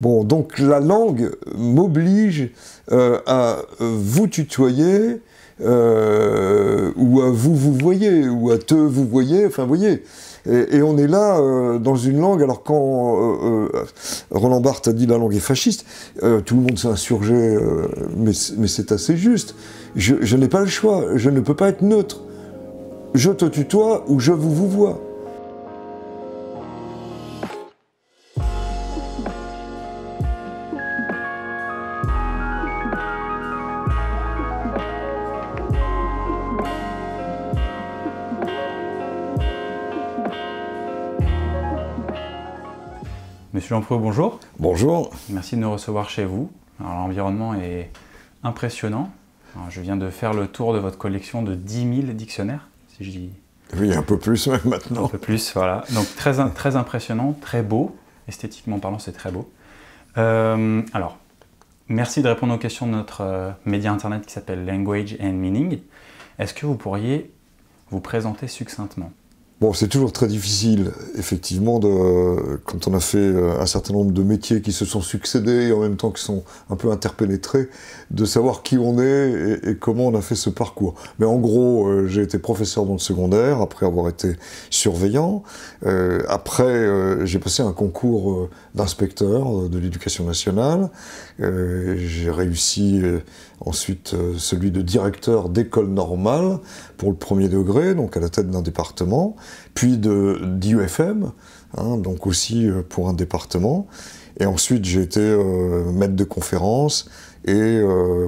Bon, donc la langue m'oblige euh, à euh, vous tutoyer, euh, ou à vous vous voyez, ou à te vous voyez, enfin voyez. Et, on est là dans une langue, alors quand Roland Barthes a dit la langue est fasciste, tout le monde s'est insurgé, mais, c'est assez juste. Je, je n'ai pas le choix, je ne peux pas être neutre. Je te tutoie ou je vous vous vois. jean Lampreux, bonjour. Bonjour. Merci de nous recevoir chez vous. l'environnement est impressionnant. je viens de faire le tour de votre collection de 10 000 dictionnaires, si je dis. Oui, un peu plus même maintenant. Un peu plus, voilà. Donc très, très impressionnant, très beau. Esthétiquement parlant, c'est très beau. Euh, alors, merci de répondre aux questions de notre euh, média internet qui s'appelle Language and Meaning. Est-ce que vous pourriez vous présenter succinctement Bon, c'est toujours très difficile, effectivement, de, quand on a fait euh, un certain nombre de métiers qui se sont succédés et en même temps qui sont un peu interpénétrés, de savoir qui on est et, comment on a fait ce parcours. Mais en gros, euh, j'ai été professeur dans le secondaire, après avoir été surveillant. Euh, après, j'ai passé un concours d'inspecteur de l'éducation nationale, euh, j'ai réussi euh, ensuite euh, celui de directeur d'école normale pour le premier degré, donc à la tête d'un département, puis de d'IUFM, hein, donc aussi pour un département. Et ensuite, j'ai été maître de conférence et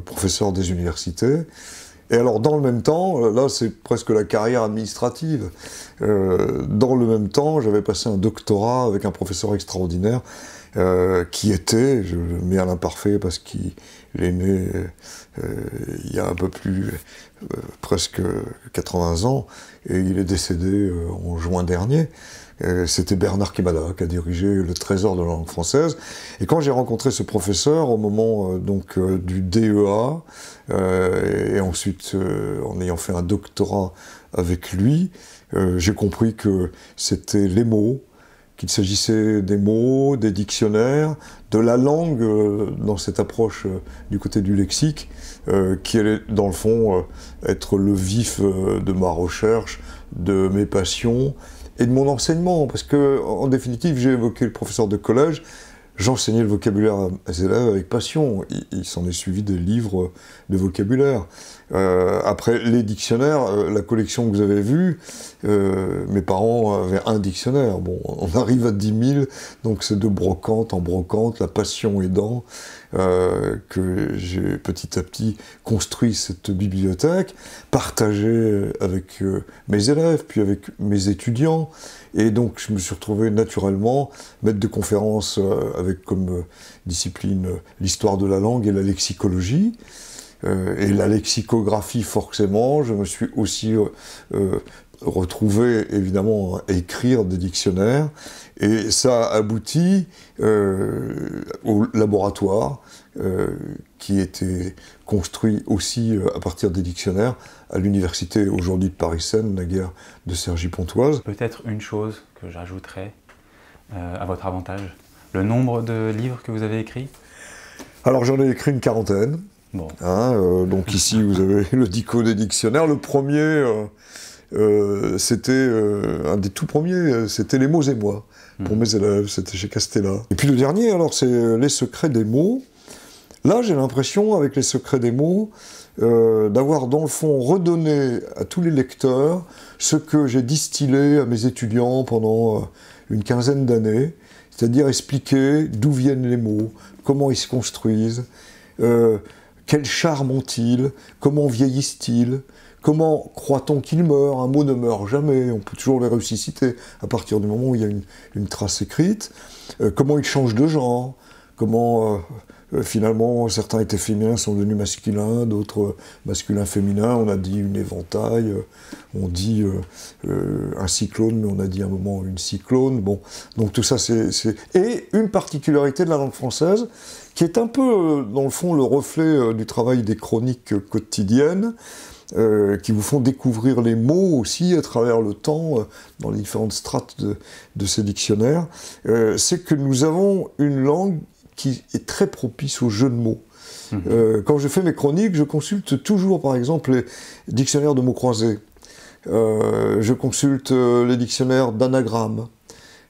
professeur des universités. Et alors, dans le même temps, là, c'est presque la carrière administrative. dans le même temps, j'avais passé un doctorat avec un professeur extraordinaire euh, qui était, je le mets à l'imparfait parce qu'il est né euh, il y a un peu plus, euh, presque 80 ans, et il est décédé en juin dernier. C'était Bernard Kimada qui a dirigé le Trésor de la langue française. Et quand j'ai rencontré ce professeur au moment donc du DEA et ensuite en ayant fait un doctorat avec lui, j'ai compris que c'était les mots, qu'il s'agissait des mots, des dictionnaires, de la langue euh, dans cette approche euh, du côté du lexique, euh, qui allait dans le fond être le vif de ma recherche, de mes passions et de mon enseignement, parce que en définitive j'ai évoqué le professeur de collège, J'enseignais le vocabulaire à mes élèves avec passion. Il, s'en est suivi des livres de vocabulaire. Euh, après, les dictionnaires, euh, la collection que vous avez vue, euh, mes parents avaient un dictionnaire. Bon, on arrive à 10 000, donc c'est de brocante en brocante, la passion aidant. Euh, que j'ai petit à petit construit cette bibliothèque, partagée euh, avec euh, mes élèves, puis avec mes étudiants. Et donc je me suis retrouvé naturellement maître de conférences avec comme discipline l'histoire de la langue et la lexicologie. et la lexicographie forcément, je me suis aussi retrouvé évidemment à écrire des dictionnaires et ça aboutit euh, au laboratoire euh, qui était construit aussi euh, à partir des dictionnaires à l'université aujourd'hui de Paris-Seine, naguère de Sergi pontoise Peut-être une chose que j'ajouterais à votre avantage, le nombre de livres que vous avez écrits Alors j'en ai écrit une quarantaine. Hein, donc ici vous avez le dico des dictionnaires. Le premier... c'était un des tout premiers, c'était Les mots et moi. Mm. pour mes élèves, c'était chez Castella. Et puis le dernier, alors, c'est euh, Les secrets des mots. Là, j'ai l'impression, avec Les secrets des mots, euh, d'avoir dans le fond redonné à tous les lecteurs ce que j'ai distillé à mes étudiants pendant euh, une quinzaine d'années, c'est-à-dire expliquer d'où viennent les mots, comment ils se construisent, quels quel charme ont-ils, comment vieillissent-ils, Comment croit-on qu'il meurt Un mot ne meurt jamais, on peut toujours les ressusciter à partir du moment où il y a une, trace écrite. Euh, comment il change de genre Comment euh, euh, finalement certains étaient féminins, sont devenus masculins, d'autres masculins, féminins. On a dit une éventail, on dit un cyclone, mais on a dit à un moment une cyclone. Bon, donc tout ça c'est. Et une particularité de la langue française, qui est un peu, dans le fond, le reflet du travail des chroniques quotidiennes. Euh, qui vous font découvrir les mots aussi à travers le temps, euh, dans les différentes strates de, de ces dictionnaires, euh, c'est que nous avons une langue qui est très propice au jeu de mots. Mhm. Euh, quand je fais mes chroniques, je consulte toujours, par exemple, les dictionnaires de mots croisés. je consulte les dictionnaires d'anagrammes.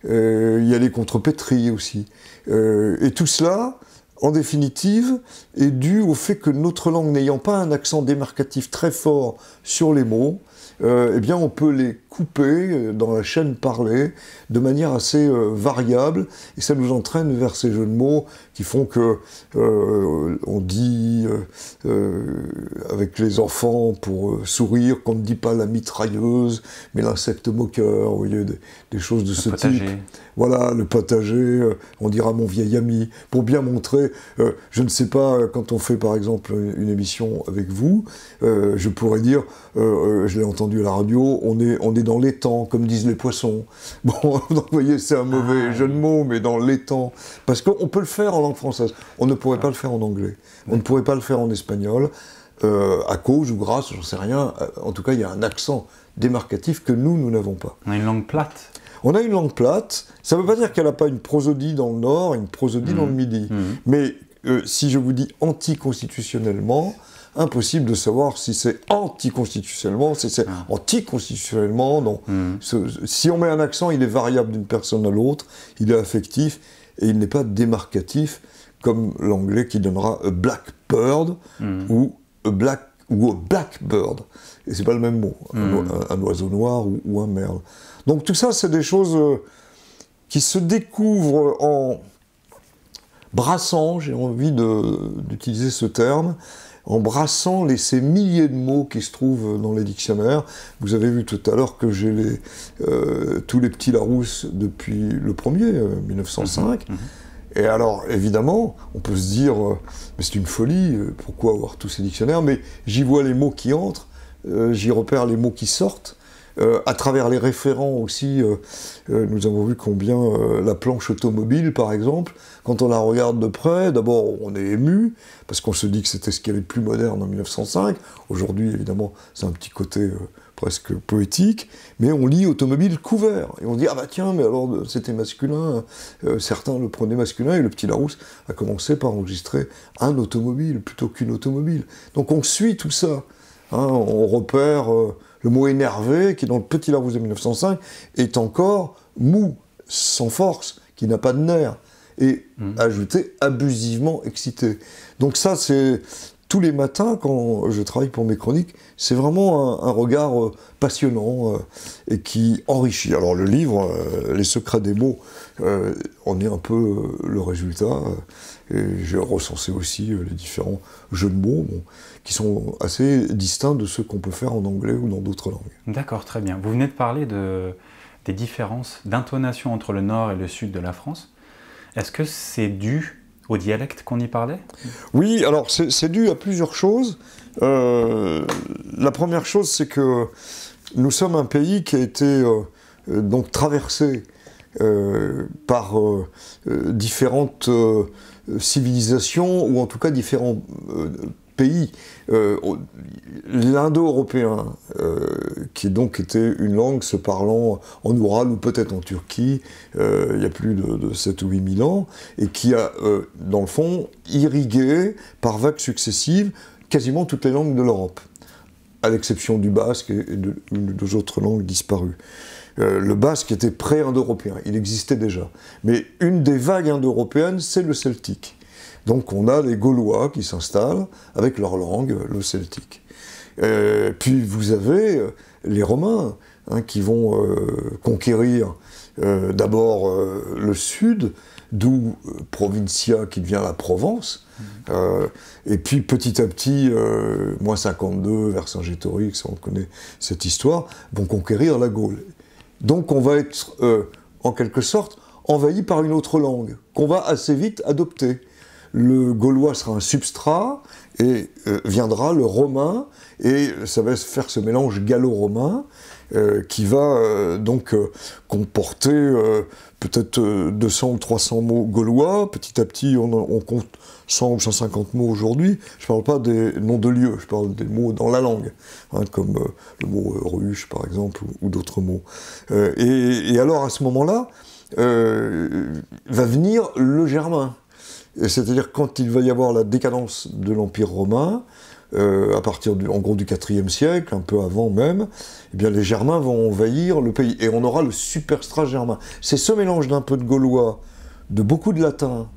Il y a les contrepétries aussi. et tout cela, en définitive, est due au fait que notre langue n'ayant pas un accent démarcatif très fort sur les mots, euh, eh bien on peut les coupé euh, dans la chaîne parlée de manière assez euh, variable et ça nous entraîne vers ces jeux de mots qui font que euh, on dit avec les enfants pour sourire qu'on ne dit pas la mitrailleuse mais l'insecte moqueur, des, choses de ce type. Voilà, le potager, on dira mon vieil ami, pour bien montrer, je ne sais pas, quand on fait par exemple une émission avec vous, je pourrais dire, je l'ai entendu à la radio, on est dans l'étang, comme disent les poissons. Bon, vous voyez, c'est un mauvais ah. jeu de mots, mais dans l'étang. Parce qu'on peut le faire en langue française. On ne pourrait ah. pas le faire en anglais. On ne pourrait pas le faire en espagnol. Euh, à cause ou grâce, j'en sais rien. Euh, en tout cas, il y a un accent démarcatif que nous, nous n'avons pas. On a une langue plate. On a une langue plate. Ça ne veut pas dire qu'elle n'a pas une prosodie dans le nord une prosodie dans le mmh. midi. Mmh. Mais euh, si je vous dis anticonstitutionnellement, impossible de savoir si c'est anticonstitutionnellement, si c'est ah. anticonstitutionnellement, non. Hmm. si on met un accent, il est variable d'une personne à l'autre, il est affectif et il n'est pas démarcatif comme l'anglais qui donnera a blackbird hmm. ou a black ou blackbird. Et c'est pas le même mot, un, hmm. oiseau noir ou, un merle. Donc tout ça, c'est des choses euh, qui se découvrent en brassant, j'ai envie d'utiliser ce terme, en brassant les, ces milliers de mots qui se trouvent dans les dictionnaires. Vous avez vu tout à l'heure que j'ai euh, tous les petits Larousse depuis le premier, 1905. Euh, mhm. Et alors, évidemment, on peut se dire, euh, mais c'est une folie, pourquoi avoir tous ces dictionnaires Mais j'y vois les mots qui entrent, j'y repère les mots qui sortent, euh, à travers les référents aussi, euh, euh, nous avons vu combien la planche automobile, par exemple, quand on la regarde de près, d'abord on est ému, parce qu'on se dit que c'était ce qui avait le plus moderne en 1905. Aujourd'hui, évidemment, c'est un petit côté presque poétique, mais on lit automobile couvert. Et on dit, ah bah tiens, mais alors c'était masculin, certains le prenaient masculin, et le petit Larousse a commencé par enregistrer un automobile plutôt qu'une automobile. Donc on suit tout ça, hein, on repère le mot énervé, qui dans le petit Larousse de 1905 est encore mou, sans force, qui n'a pas de nerfs, et hmm. ajouté abusivement excité. Donc ça, c'est tous les matins, quand je travaille pour mes chroniques, c'est vraiment un, regard euh, passionnant euh, et qui enrichit. Alors le livre, euh, Les secrets des mots, en est un peu le résultat. et j'ai recensé aussi les différents jeux de mots, qui sont assez distincts de ceux qu'on peut faire en anglais ou dans d'autres langues. D'accord, très bien. Vous venez de parler de, des différences d'intonation entre le nord et le sud de la France. Est-ce que c'est dû au dialecte qu'on y parlait Oui, alors c'est dû à plusieurs choses. Euh, la première chose, c'est que nous sommes un pays qui a été euh, donc traversé euh, par différentes civilisations, ou en tout cas différents pays euh, l'indo-européen, euh, qui donc était une langue se parlant en Oural ou peut-être en Turquie, euh, il y a plus de, de 7 ou 8 000 ans, et qui a, euh, dans le fond, irrigué par vagues successives quasiment toutes les langues de l'Europe, à l'exception du basque et de, deux autres langues disparues. le basque était pré-indo-européen, il existait déjà. Mais une des vagues indo-européennes, c'est le celtique. Donc on a les Gaulois qui s'installent avec leur langue, le celtique. Euh, puis vous avez euh, les Romains hein, qui vont euh, conquérir d'abord le sud, d'où Provincia qui devient la Provence, mmh. et puis petit à petit, moins 52, vers Saint-Gétorix, on connaît cette histoire, vont conquérir la Gaule. Donc on va être en quelque sorte envahi par une autre langue qu'on va assez vite adopter le gaulois sera un substrat et euh, viendra le romain, et ça va faire ce mélange gallo-romain euh, qui va euh, donc comporter peut-être 200 ou 300 mots gaulois. Petit à petit, on, compte 100 ou 150 mots aujourd'hui. Je ne parle pas des noms de lieux, je parle des mots dans la langue, hein, comme le mot ruche par exemple, ou, d'autres mots. Et, et, alors à ce moment-là, va venir le germain. C'est-à-dire quand il va y avoir la décadence de l'Empire romain, euh, à partir du, en gros du IVe siècle, un peu avant même, eh bien les Germains vont envahir le pays et on aura le superstrat germain. C'est ce mélange d'un peu de gaulois, de beaucoup de latin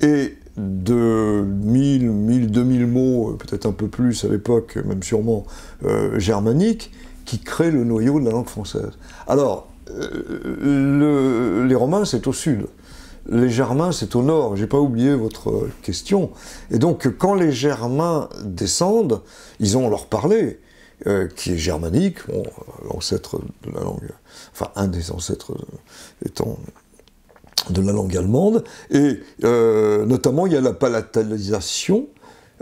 et de 1000, 1000, 2000 mots, euh, peut-être un peu plus à l'époque, même sûrement euh, germaniques, germanique, qui crée le noyau de la langue française. Alors, les Romains, c'est au sud les Germains, c'est au nord. J'ai pas oublié votre question. Et donc, quand les Germains descendent, ils ont leur parler, euh, qui est germanique, l'ancêtre de la langue, enfin, un des ancêtres étant de la langue allemande. Et euh, notamment, il y a la palatalisation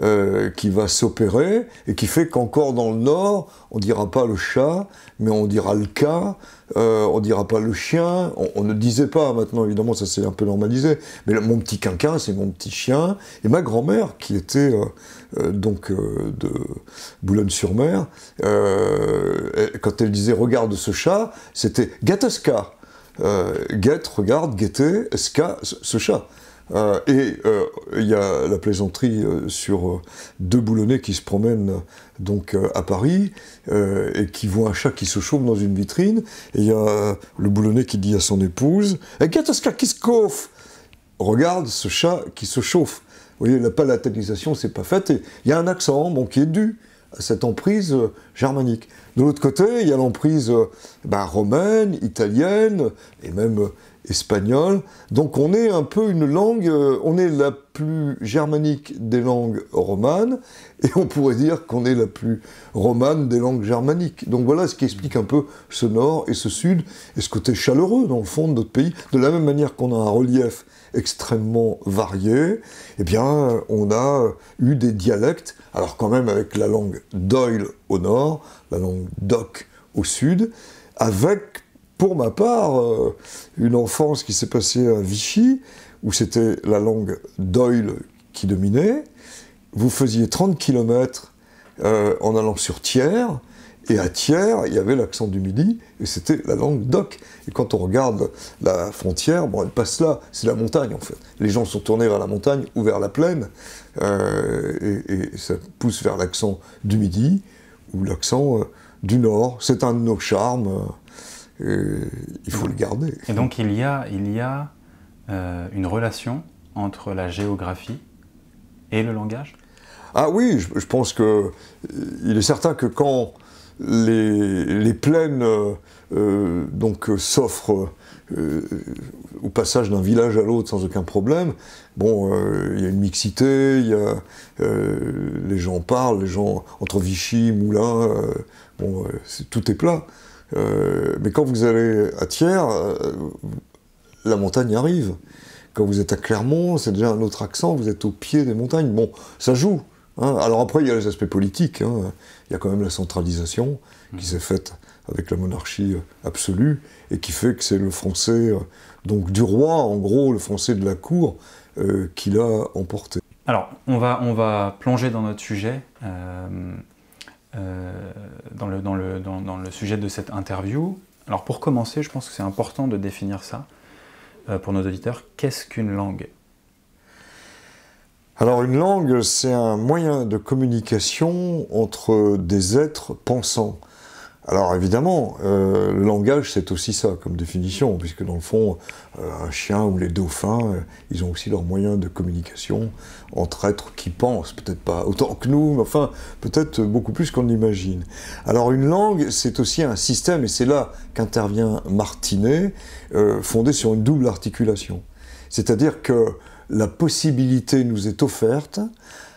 euh, qui va s'opérer et qui fait qu'encore dans le Nord, on dira pas le chat, mais on dira le cas, euh, on dira pas le chien, on, ne disait pas maintenant, évidemment, ça s'est un peu normalisé, mais mon petit quinquin, c'est mon petit chien, et ma grand-mère, qui était euh, donc de Boulogne-sur-Mer, quand elle disait regarde ce chat, c'était Gatasca. Euh, guette, regarde, guettez, ska, ce chat. Euh, et euh, il y a la plaisanterie euh, sur deux boulonnais qui se promènent donc à Paris et qui voient un chat qui se chauffe dans une vitrine. Et il y a le boulonnais qui dit à son épouse eh, Qu'est-ce qui se chauffe Regarde ce chat qui se chauffe. Vous voyez, la ce c'est pas faite. Il y a un accent qui est dû à cette emprise germanique. De l'autre côté, il y a l'emprise bah, romaine, italienne, et même espagnol. Donc on est un peu une langue, euh, on est la plus germanique des langues romanes, et on pourrait dire qu'on est la plus romane des langues germaniques. Donc voilà ce qui explique un peu ce nord et ce sud, et ce côté chaleureux dans le fond de notre pays. De la même manière qu'on a un relief extrêmement varié, eh bien on a eu des dialectes, alors quand même avec la langue Doyle au nord, la langue Doc au sud, avec pour ma part, euh, une enfance qui s'est passée à Vichy, où c'était la langue d'Oil qui dominait. Vous faisiez 30 km euh, en allant sur Thiers, et à Thiers, il y avait l'accent du Midi, et c'était la langue d'Oc. Et quand on regarde la frontière, bon, elle passe là, c'est la montagne en fait. Les gens sont tournés vers la montagne ou vers la plaine, euh, et, ça pousse vers l'accent du Midi ou l'accent du Nord. C'est un de nos charmes il faut le garder. Et donc il y a, euh, une relation entre la géographie et le langage Ah oui, je, pense que euh, il est certain que quand les, plaines euh, s'offrent au passage d'un village à l'autre sans aucun problème, bon, il y a une mixité, il y a les gens parlent, les gens entre Vichy, Moulins, tout est plat. Euh, mais quand vous allez à Thiers, euh, la montagne arrive. Quand vous êtes à Clermont, c'est déjà un autre accent, vous êtes au pied des montagnes. Bon, ça joue. Hein. Alors après, il y a les aspects politiques. Hein. Il y a quand même la centralisation qui s'est faite avec la monarchie euh, absolue et qui fait que c'est le français, donc du roi, en gros, le français de la cour, qui l'a emporté. Alors, on va, on va plonger dans notre sujet. Euh, dans le, sujet de cette interview. Alors pour commencer, je pense que c'est important de définir ça euh, pour nos auditeurs. Qu'est-ce qu'une langue alors une langue, c'est un moyen de communication entre des êtres pensants. Alors évidemment, euh, le langage, c'est aussi ça comme définition, puisque dans le fond, euh, un chien ou les dauphins, euh, ils ont aussi leurs moyens de communication entre êtres qui pensent, peut-être pas autant que nous, mais enfin, peut-être beaucoup plus qu'on l'imagine. Alors une langue, c'est aussi un système, et c'est là qu'intervient Martinet, fondé sur une double articulation. C'est-à-dire que la possibilité nous est offerte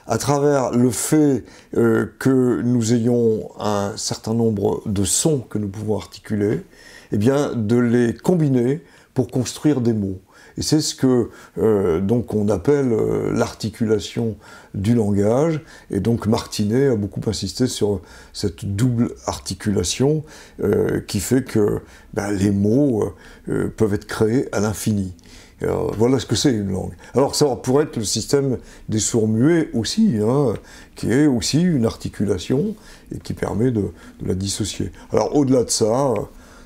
à travers le fait euh, que nous ayons un certain nombre de sons que nous pouvons articuler, eh bien, de les combiner pour construire des mots. Et c'est ce que euh, donc on appelle euh, l'articulation du langage. Et donc Martinet a beaucoup insisté sur cette double articulation qui fait que ben, les mots peuvent être créés à l'infini. Euh, voilà ce que c'est une langue. Alors ça pourrait être le système des sourds-muets aussi, hein, qui est aussi une articulation et qui permet de, la dissocier. Alors au-delà de ça,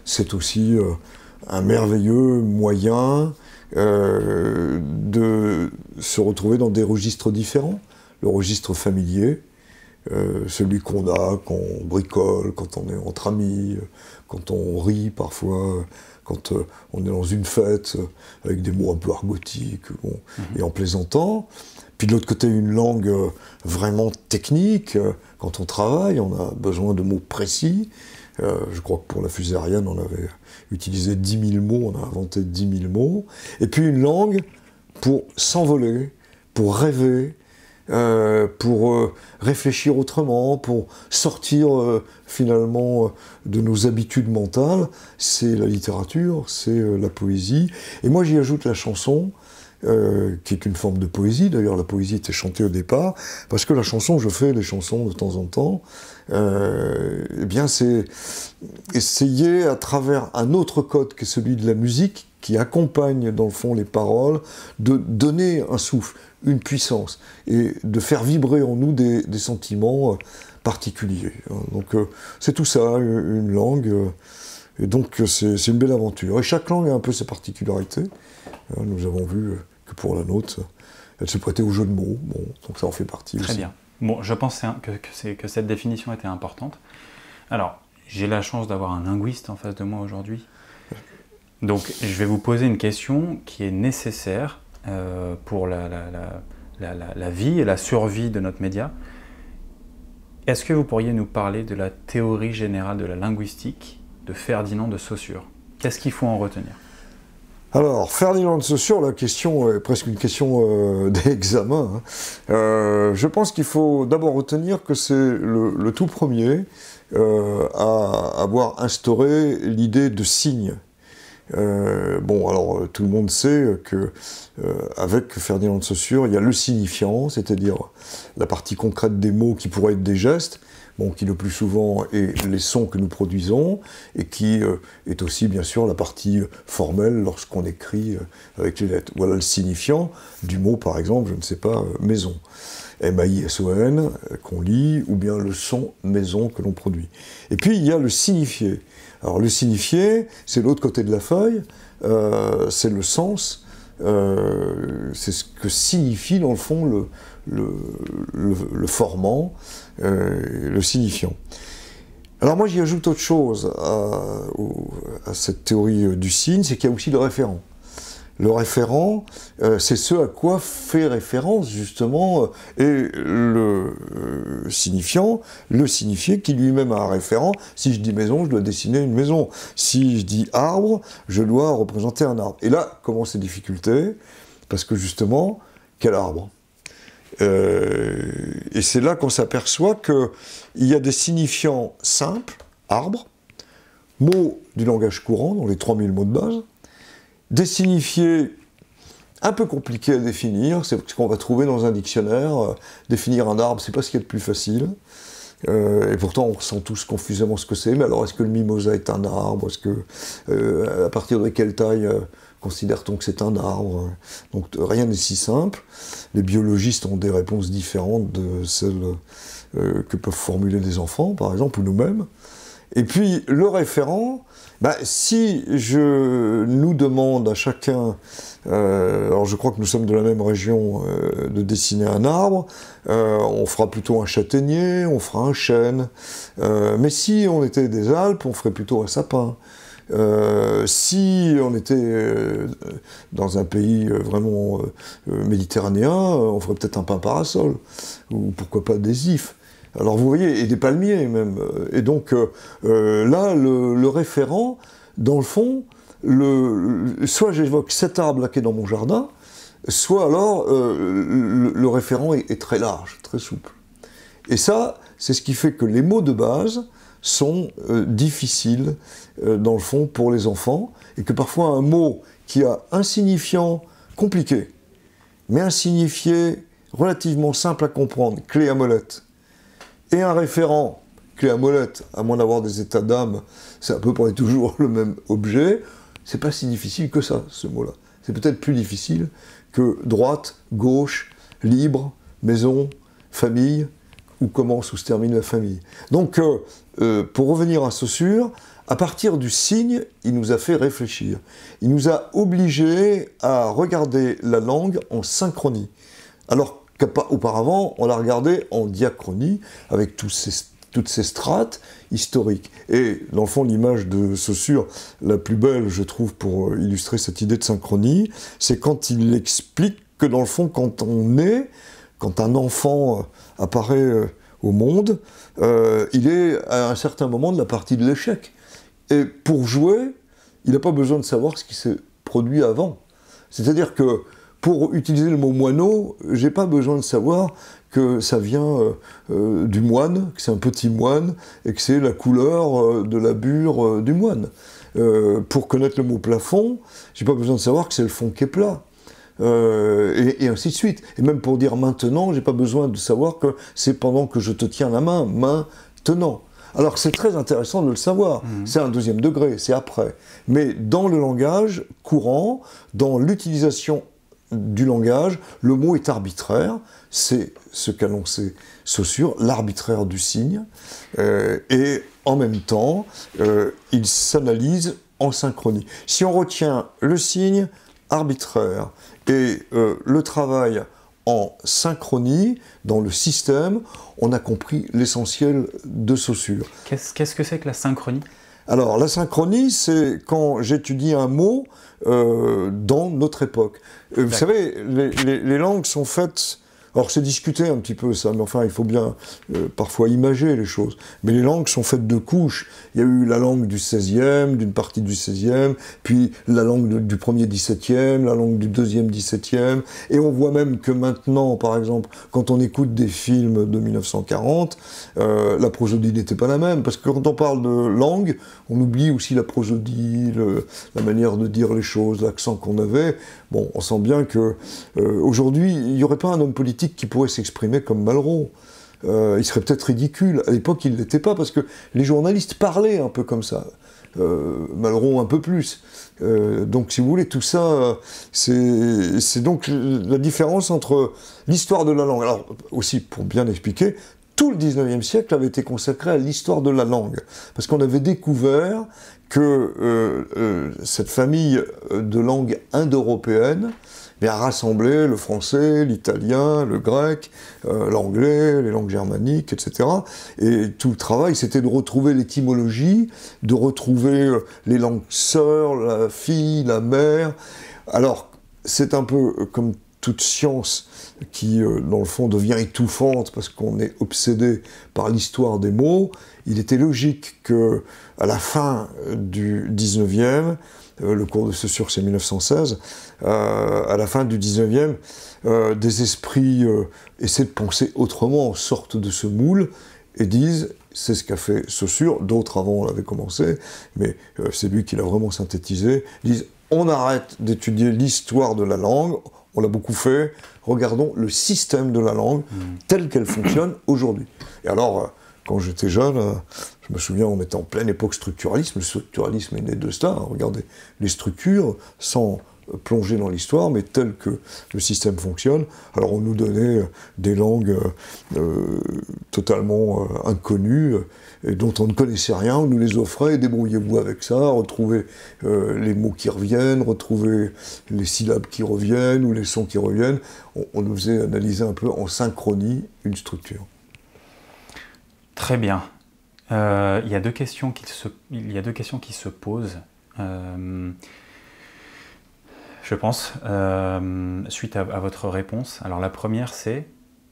c'est aussi euh, un merveilleux moyen euh, de se retrouver dans des registres différents. Le registre familier, celui qu'on a quand on bricole, quand on est entre amis, quand on rit parfois quand euh, on est dans une fête euh, avec des mots un peu argotiques, mhm. et en plaisantant. Puis de l'autre côté, une langue euh, vraiment technique. Quand on travaille, on a besoin de mots précis. je crois que pour la fusée on avait utilisé 10 000 mots, on a inventé 10 000 mots. Et puis une langue pour s'envoler, pour rêver, euh, pour euh, réfléchir autrement, pour sortir euh, finalement de nos habitudes mentales, c'est la littérature, c'est la poésie. Et moi j'y ajoute la chanson, qui est une forme de poésie, d'ailleurs la poésie était chantée au départ, parce que la chanson, je fais les chansons de temps en temps, eh bien c'est essayer à travers un autre code que celui de la musique, qui accompagne dans le fond les paroles, de donner un souffle une puissance et de faire vibrer en nous des, sentiments euh, particuliers. Donc euh, c'est tout ça, une langue. Euh, et donc c'est une belle aventure. Et chaque langue a un peu ses particularités. Nous avons vu que pour la nôtre, elle se prêtait au jeu de mots. Bon, donc ça en fait partie. Très bien. Bon, je pense que, que cette définition était importante. Alors, j'ai la chance d'avoir un linguiste en face de moi aujourd'hui. Donc, je vais vous poser une question qui est nécessaire euh, pour la, la, la, vie et la survie de notre média. Est-ce que vous pourriez nous parler de la théorie générale de la linguistique de Ferdinand de Saussure Qu'est-ce qu'il faut en retenir alors, Ferdinand de Saussure, la question est presque une question euh, d'examen. Hein. Euh, je pense qu'il faut d'abord retenir que c'est le, tout premier à avoir instauré l'idée de signe euh, bon, alors euh, tout le monde sait que euh, avec Ferdinand de Saussure, il y a le signifiant, c'est-à-dire la partie concrète des mots qui pourraient être des gestes, bon, qui le plus souvent est les sons que nous produisons, et qui est aussi bien sûr la partie formelle lorsqu'on écrit avec les lettres. Voilà le signifiant du mot, par exemple, je ne sais pas, maison. M-A-I-S-O-N, qu'on lit, ou bien le son maison que l'on produit. Et puis il y a le signifié, alors le signifié, c'est l'autre côté de la feuille, euh, c'est le sens, euh, c'est ce que signifie dans le fond le, le, formant, euh, le signifiant. Alors moi j'y ajoute autre chose à cette théorie du signe, c'est qu'il y a aussi le référent. Le référent, euh, c'est ce à quoi fait référence justement euh, et le euh, signifiant, le signifié qui lui-même a un référent. Si je dis maison, je dois dessiner une maison. Si je dis arbre, je dois représenter un arbre. Et là commencent les difficultés, parce que justement, quel arbre Et c'est là qu'on s'aperçoit qu'il y a des signifiants simples, arbre, mots du langage courant, dans les 3000 mots de base, des signifiés un peu compliqué à définir, c'est ce qu'on va trouver dans un dictionnaire. Euh, définir un arbre, c'est pas ce qui est a plus facile. Euh, et pourtant, on ressent tous confusément ce que c'est. Mais alors, est-ce que le mimosa est un arbre Est-ce que euh, à partir de quelle taille considère-t-on que c'est un arbre Donc, rien n'est si simple. Les biologistes ont des réponses différentes de celles que peuvent formuler les enfants, par exemple, ou nous-mêmes. Et puis le référent, bah, si je nous demande à chacun, euh, alors je crois que nous sommes de la même région, euh, de dessiner un arbre, euh, on fera plutôt un châtaignier, on fera un chêne. mais si on était des Alpes, on ferait plutôt un sapin. si on était dans un pays vraiment méditerranéen, on ferait peut-être un pain parasol, ou pourquoi pas des ifs. Alors vous voyez, et des palmiers même. Et donc euh, euh, là, le, référent, dans le fond, soit j'évoque cet arbre là qui est dans mon jardin, soit alors euh, le, référent est, très large, très souple. Et ça, c'est ce qui fait que les mots de base sont difficiles, dans le fond, pour les enfants, et que parfois un mot qui a un signifiant compliqué, mais un signifié relativement simple à comprendre, clé à molette, et un référent que à molette, à moins d'avoir des états d'âme, c'est à peu près toujours le même objet, c'est pas si difficile que ça, ce mot-là. C'est peut-être plus difficile que droite, gauche, libre, maison, famille, ou commence ou se termine la famille. Donc, euh, euh, pour revenir à Saussure, à partir du signe, il nous a fait réfléchir. Il nous a obligés à regarder la langue en synchronie. Alors auparavant on la regardé en diachronie, avec toutes ces strates historiques. Et dans le fond, l'image de Saussure, la plus belle, je trouve, pour euh, illustrer cette idée de synchronie, c'est quand il explique que dans le fond, quand on est, quand un enfant euh, apparaît euh, au monde, il est à un certain moment de la partie de l'échec. Et pour jouer, il n'a pas besoin de savoir ce qui s'est produit avant. C'est-à-dire que pour utiliser le mot moineau, j'ai pas besoin de savoir que ça vient euh, euh, du moine, que c'est un petit moine, et que c'est la couleur euh, de la bure du moine. pour connaître le mot plafond, j'ai pas besoin de savoir que c'est le fond qui est plat. et, ainsi de suite. Et même pour dire maintenant, j'ai pas besoin de savoir que c'est pendant que je te tiens la main, maintenant. Alors c'est très intéressant de le savoir, mmh. c'est un deuxième degré, c'est après. Mais dans le langage courant, dans l'utilisation du langage, le mot est arbitraire, c'est ce qu'annonçait Saussure, l'arbitraire du signe, euh, et en même temps, euh, il s'analyse en synchronie. Si on retient le signe arbitraire et euh, le travail en synchronie dans le système, on a compris l'essentiel de Saussure. quest -ce que c'est que la synchronie alors, la synchronie, c'est quand j'étudie un mot euh, dans notre époque. Euh, vous savez, les langues sont faites alors c'est discuté un petit peu ça, mais enfin il faut bien euh, parfois imager les choses. Mais les langues sont faites de couches. Il y a eu la langue du 16e, d'une partie du 16e, puis la langue du 1er 17e, la langue du deuxième e 17e. Et on voit même que maintenant, par exemple, quand on écoute des films de 1940, euh, la prosodie n'était pas la même. Parce que quand on parle de langue, on oublie aussi la prosodie, la manière de dire les choses, l'accent qu'on avait. Bon, on sent bien que euh, aujourd'hui, il n'y aurait pas un homme politique qui pourrait s'exprimer comme Malraux. Euh, il serait peut-être ridicule. À l'époque, il ne l'était pas parce que les journalistes parlaient un peu comme ça. Euh, Malraux un peu plus. donc, si vous voulez, tout ça, c'est donc la différence entre l'histoire de la langue. Alors, aussi, pour bien expliquer, tout le 19e siècle avait été consacré à l'histoire de la langue, parce qu'on avait découvert que euh, euh, cette famille euh, de langues indo-européennes a rassemblé le français, l'italien, le grec, l'anglais, les langues germaniques, etc. Et tout le travail, c'était de retrouver l'étymologie, de retrouver les langues sœurs, la fille, la mère. Alors, c'est un peu comme toute science qui, dans le fond, devient étouffante parce qu'on est obsédé par l'histoire des mots, il était logique que, à la fin du 19e, euh, le cours de Saussure, c'est 1916, euh, à la fin du 19e, euh, des esprits essaient de penser autrement, sortent de ce moule et disent c'est ce qu'a fait Saussure, d'autres avant l'avaient commencé, mais c'est lui qui l'a vraiment synthétisé, disent on arrête d'étudier l'histoire de la langue, on l'a beaucoup fait, regardons le système de la langue hmm. tel qu'elle fonctionne aujourd'hui. Et alors, quand j'étais jeune, hein, je me souviens, on était en pleine époque structuralisme. Le structuralisme est né de cela. Hein. Regardez les structures, sans euh, plonger dans l'histoire, mais telles que le système fonctionne. Alors on nous donnait euh, des langues euh, totalement inconnues et dont on ne connaissait rien, on nous les offrait, débrouillez-vous avec ça, retrouvez les mots qui reviennent, retrouvez les syllabes qui reviennent ou les sons qui reviennent. on nous faisait analyser un peu en synchronie une structure. Très bien. Euh, il, y a deux questions qui se, a deux questions qui se posent. Euh, je pense, euh, suite à, votre réponse. Alors la première, c'est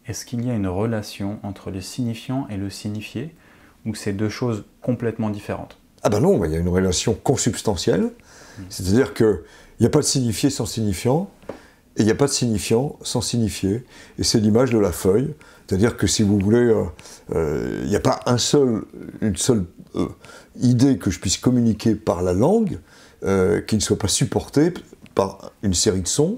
est-ce qu'il y a une relation entre le signifiant et le signifié, ou c'est deux choses complètement différentes Ah ben non, il y a une relation consubstantielle, hmm. c'est-à-dire qu'il n'y a pas de signifié sans signifiant, et il n'y a pas de signifiant sans signifié, et c'est l'image de la feuille. C'est-à-dire que si vous voulez, il euh, n'y euh, a pas un seul, une seule euh, idée que je puisse communiquer par la langue qui ne soit pas supportée par une série de sons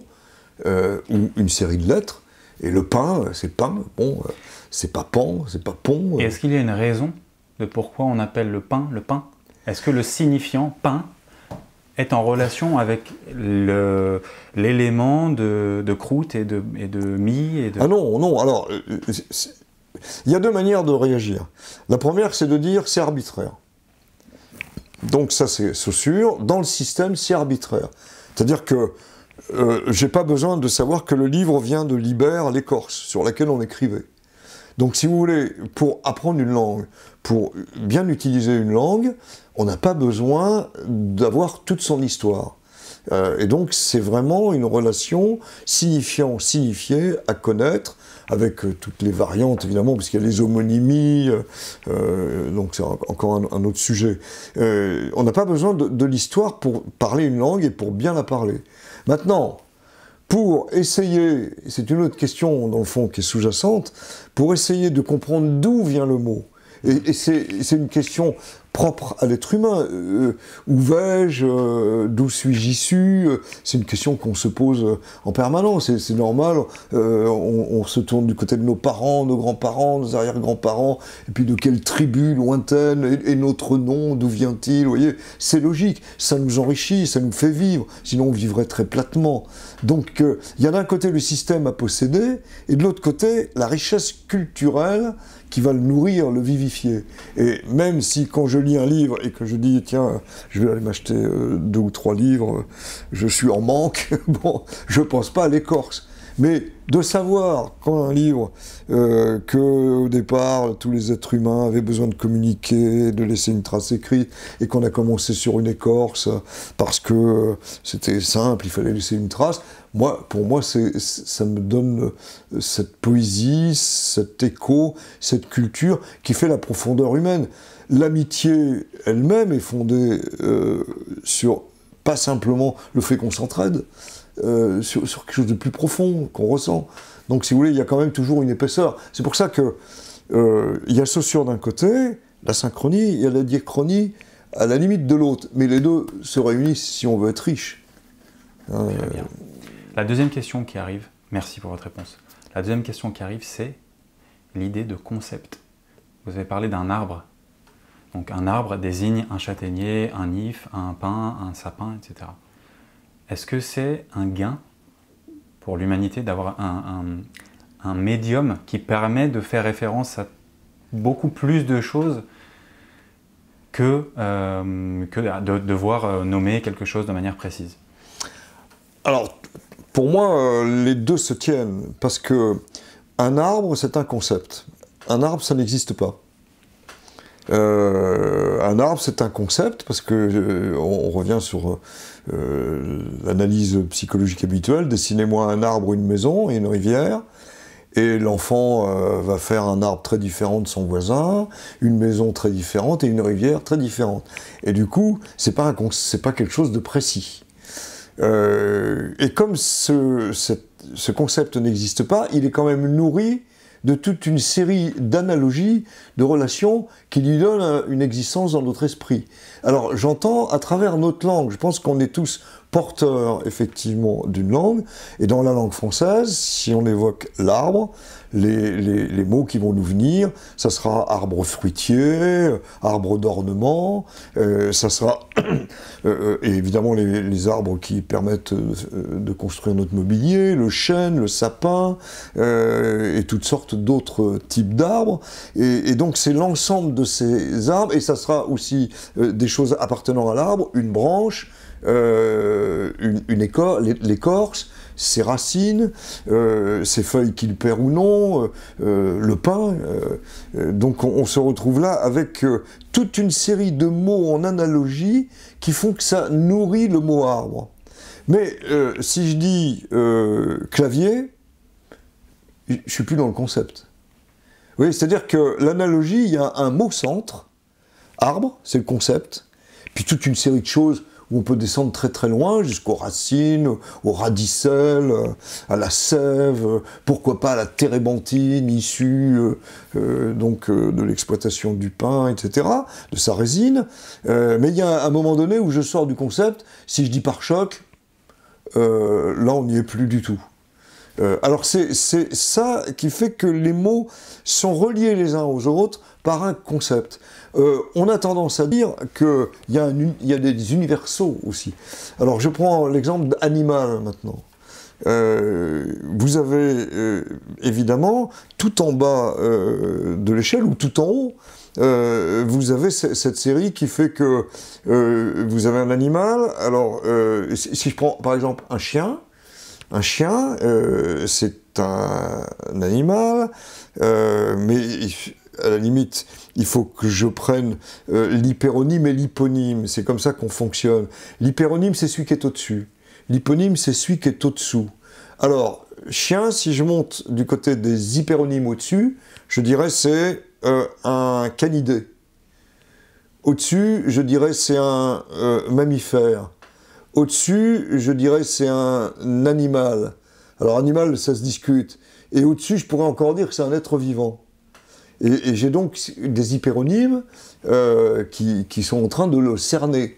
ou une série de lettres. Et le pain, c'est pain, bon, c'est pas pan, c'est pas pont. Et est-ce qu'il y a une raison de pourquoi on appelle le pain le pain Est-ce que le signifiant pain est en relation avec l'élément de, croûte et de, et de mie et de... Ah non, non, alors, euh, euh, il y a deux manières de réagir. La première, c'est de dire c'est arbitraire. Donc ça, c'est sûr, dans le système, c'est arbitraire. C'est-à-dire que euh, j'ai pas besoin de savoir que le livre vient de Libère, l'écorce, sur laquelle on écrivait. Donc si vous voulez, pour apprendre une langue, pour bien utiliser une langue, on n'a pas besoin d'avoir toute son histoire. Euh, et donc, c'est vraiment une relation signifiant-signifiée à connaître, avec euh, toutes les variantes, évidemment, parce qu'il y a les homonymies, euh, donc c'est encore un, autre sujet. on n'a pas besoin de, de l'histoire pour parler une langue et pour bien la parler. Maintenant, pour essayer, c'est une autre question dans le fond qui est sous-jacente, pour essayer de comprendre d'où vient le mot, et, c'est une question propre à l'être humain. Euh, où vais-je euh, D'où suis-je issu euh, C'est une question qu'on se pose en permanence, c'est normal. On, se tourne du côté de nos parents, nos grands-parents, nos arrière-grands-parents, et puis de quelle tribu lointaine et, notre nom, d'où vient-il voyez, c'est logique. Ça nous enrichit, ça nous fait vivre. Sinon, on vivrait très platement. Donc, il y a d'un côté le système à posséder, et de l'autre côté la richesse culturelle qui va le nourrir, le vivifier. Et même si quand je lis un livre et que je dis, tiens, je vais aller m'acheter euh, deux ou trois livres, je suis en manque, bon, je ne pense pas à l'écorce. Mais de savoir quand un livre qu'au euh, que au départ tous les êtres humains avaient besoin de communiquer, de laisser une trace écrite, et qu'on a commencé sur une écorce parce que euh, c'était simple, il fallait laisser une trace, moi, pour moi, c'est, ça me donne euh, cette poésie, cet écho, cette culture qui fait la profondeur humaine. L'amitié elle-même est fondée euh, sur pas simplement le fait qu'on s'entraide, euh, sur, quelque chose de plus profond qu'on ressent. Donc, si vous voulez, il y a quand même toujours une épaisseur. C'est pour ça que il y a Saussure d'un côté, la synchronie, il y a la diachronie à la limite de l'autre. Mais les deux se réunissent si on veut être riche. La deuxième question qui arrive, merci pour votre réponse. La deuxième question qui arrive, c'est l'idée de concept. Vous avez parlé d'un arbre. Donc un arbre désigne un châtaignier, un if, un pin, un sapin, etc. Est-ce que c'est un gain pour l'humanité d'avoir un, médium qui permet de faire référence à beaucoup plus de choses que, euh, que de devoir euh, nommer quelque chose de manière précise Alors, pour moi, euh, les deux se tiennent, parce que un arbre, c'est un concept. Un arbre, ça n'existe pas. Euh, un arbre, c'est un concept, parce que euh, on, revient sur l'analyse psychologique habituelle. Dessinez-moi un arbre, une maison et une rivière. Et l'enfant va faire un arbre très différent de son voisin, une maison très différente et une rivière très différente. Et du coup, c'est pas, pas quelque chose de précis. Euh, et comme ce concept n'existe pas, il est quand même nourri de toute une série d'analogies, de relations qui lui donnent une existence dans notre esprit. Alors j'entends à travers notre langue, je pense qu'on est tous porteur effectivement d'une langue. Et dans la langue française, si on évoque l'arbre, les, mots qui vont nous venir, ça sera arbre fruitier, arbre d'ornement, euh, ça sera euh, euh, évidemment les, arbres qui permettent de, de, construire notre mobilier, le chêne, le sapin et toutes sortes d'autres types d'arbres. et, donc c'est l'ensemble de ces arbres et ça sera aussi des choses appartenant à l'arbre, une branche, euh, une, l'écorce, ses racines, euh, ses feuilles qu'il perd ou non, euh, le pain. donc on, se retrouve là avec toute une série de mots en analogie qui font que ça nourrit le mot arbre. Mais si je dis clavier, je suis plus dans le concept. Oui, c'est-à-dire que l'analogie, il y a un mot centre, arbre, c'est le concept, puis toute une série de choses on peut descendre très très loin, jusqu'aux racines, aux radicelles, euh, à la sève, euh, pourquoi pas à la térébenthine issue euh, donc de l'exploitation du pain, etc., de sa résine. mais il y a un moment donné où je sors du concept, si je dis par choc, là on n'y est plus du tout. alors c'est ça qui fait que les mots sont reliés les uns aux autres par un concept. Euh, on a tendance à dire qu'il y, y, a des universaux aussi. Alors je prends l'exemple d'animal maintenant. Euh, vous avez euh, évidemment tout en bas de l'échelle ou tout en haut, vous avez cette série qui fait que vous avez un animal. Alors, si, je prends par exemple un chien, un chien, c'est un, un, animal, mais à la limite, il faut que je prenne euh, l'hyperonyme et l'hyponyme. C'est comme ça qu'on fonctionne. L'hyperonyme, c'est celui qui est au-dessus. L'hyponyme, c'est celui qui est au-dessous. Alors, chien, si je monte du côté des hyperonymes au-dessus, je dirais c'est euh, un canidé. Au-dessus, je dirais c'est un euh, mammifère. Au-dessus, je dirais c'est un animal. Alors animal, ça se discute. Et au-dessus, je pourrais encore dire que c'est un être vivant. Et, j'ai donc des hyperonymes euh, qui, qui, sont en train de le cerner.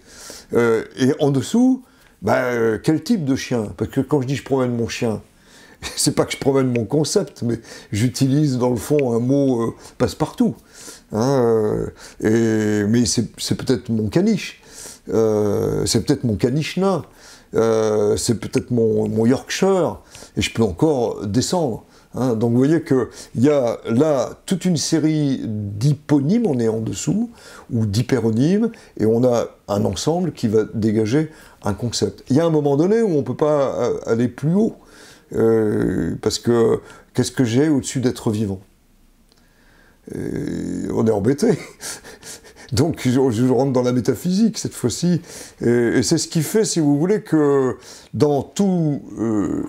Euh, et en dessous, bah, euh, quel type de chien Parce que quand je dis je promène mon chien, c'est pas que je promène mon concept, mais j'utilise dans le fond un mot passe-partout. Hein, et, mais c'est peut-être mon caniche. c'est peut-être mon caniche nain. c'est peut-être mon Yorkshire. Et je peux encore descendre. Hein, donc vous voyez qu'il y a là toute une série d'hyponymes, on est en dessous, ou d'hyperonymes, et on a un ensemble qui va dégager un concept. Il y a un moment donné où on ne peut pas euh, aller plus haut, euh, parce que qu'est-ce que j'ai au-dessus d'être vivant euh, On est embêté donc je rentre dans la métaphysique cette fois-ci. Et, c'est ce qui fait, si vous voulez, que dans tout, euh,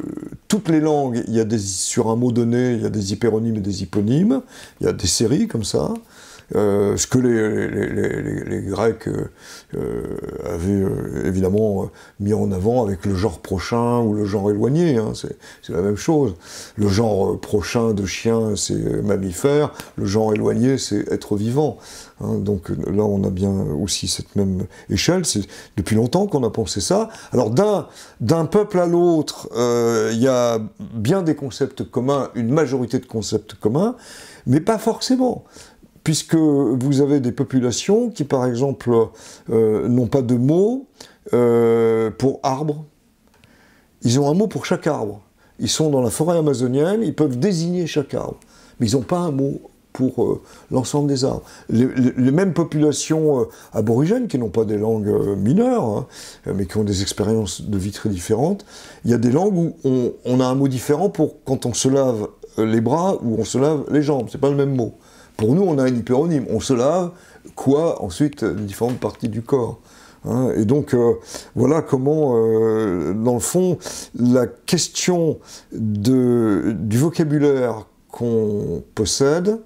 toutes les langues, il y a des, sur un mot donné, il y a des hyperonymes et des hyponymes, il y a des séries comme ça. Euh, ce que les, Grecs euh, euh avaient euh, évidemment mis en avant avec le genre prochain ou le genre éloigné, hein. c'est la même chose. Le genre prochain de chien, c'est mammifère, le genre éloigné, c'est être vivant. Hein, donc là, on a bien aussi cette même échelle. C'est depuis longtemps qu'on a pensé ça. Alors d'un peuple à l'autre, euh, il y a bien des concepts communs, une majorité de concepts communs, mais pas forcément puisque vous avez des populations qui, par exemple, euh, n'ont pas de mot euh, pour arbre. Ils ont un mot pour chaque arbre. Ils sont dans la forêt amazonienne, ils peuvent désigner chaque arbre. Mais ils n'ont pas un mot pour euh, l'ensemble des arts. Les, mêmes populations euh, aborigènes qui n'ont pas des langues euh, mineures, hein, mais qui ont des expériences de vie très différentes, il y a des langues où on, a un mot différent pour quand on se lave les bras ou on se lave les jambes. C'est pas le même mot. Pour nous, on a un hyperonyme. On se lave quoi ensuite différentes parties du corps. Hein. et donc voilà comment, dans le fond, la question de, du vocabulaire qu'on possède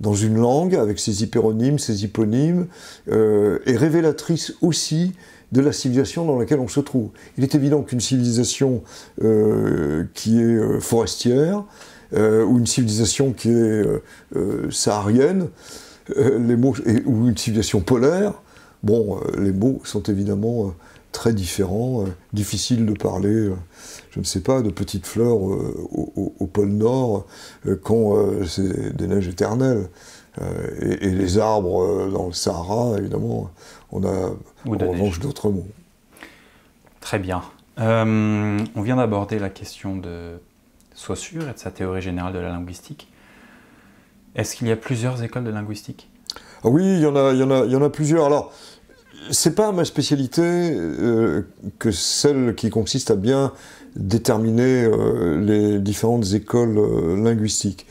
dans une langue, avec ses hyperonymes, ses hyponymes, euh, est révélatrice aussi de la civilisation dans laquelle on se trouve. Il est évident qu'une civilisation euh, qui est euh, forestière, ou une civilisation qui est saharienne, les mots, ou une civilisation polaire, bon, les mots sont évidemment très différents, difficiles de parler je ne sais pas, de petites fleurs euh, au, pôle Nord euh, quand euh, c'est des neiges éternelles. Et, les arbres dans le Sahara, évidemment, on a en revanche d'autres mots. Très bien. on vient d'aborder la question de Saussure et de sa théorie générale de la linguistique. Est-ce qu'il y a plusieurs écoles de linguistique ah oui, il y, en a, il, y en a, il y en a plusieurs. Alors, c'est pas ma spécialité euh, que celle qui consiste à bien déterminer euh, les différentes écoles euh, linguistiques.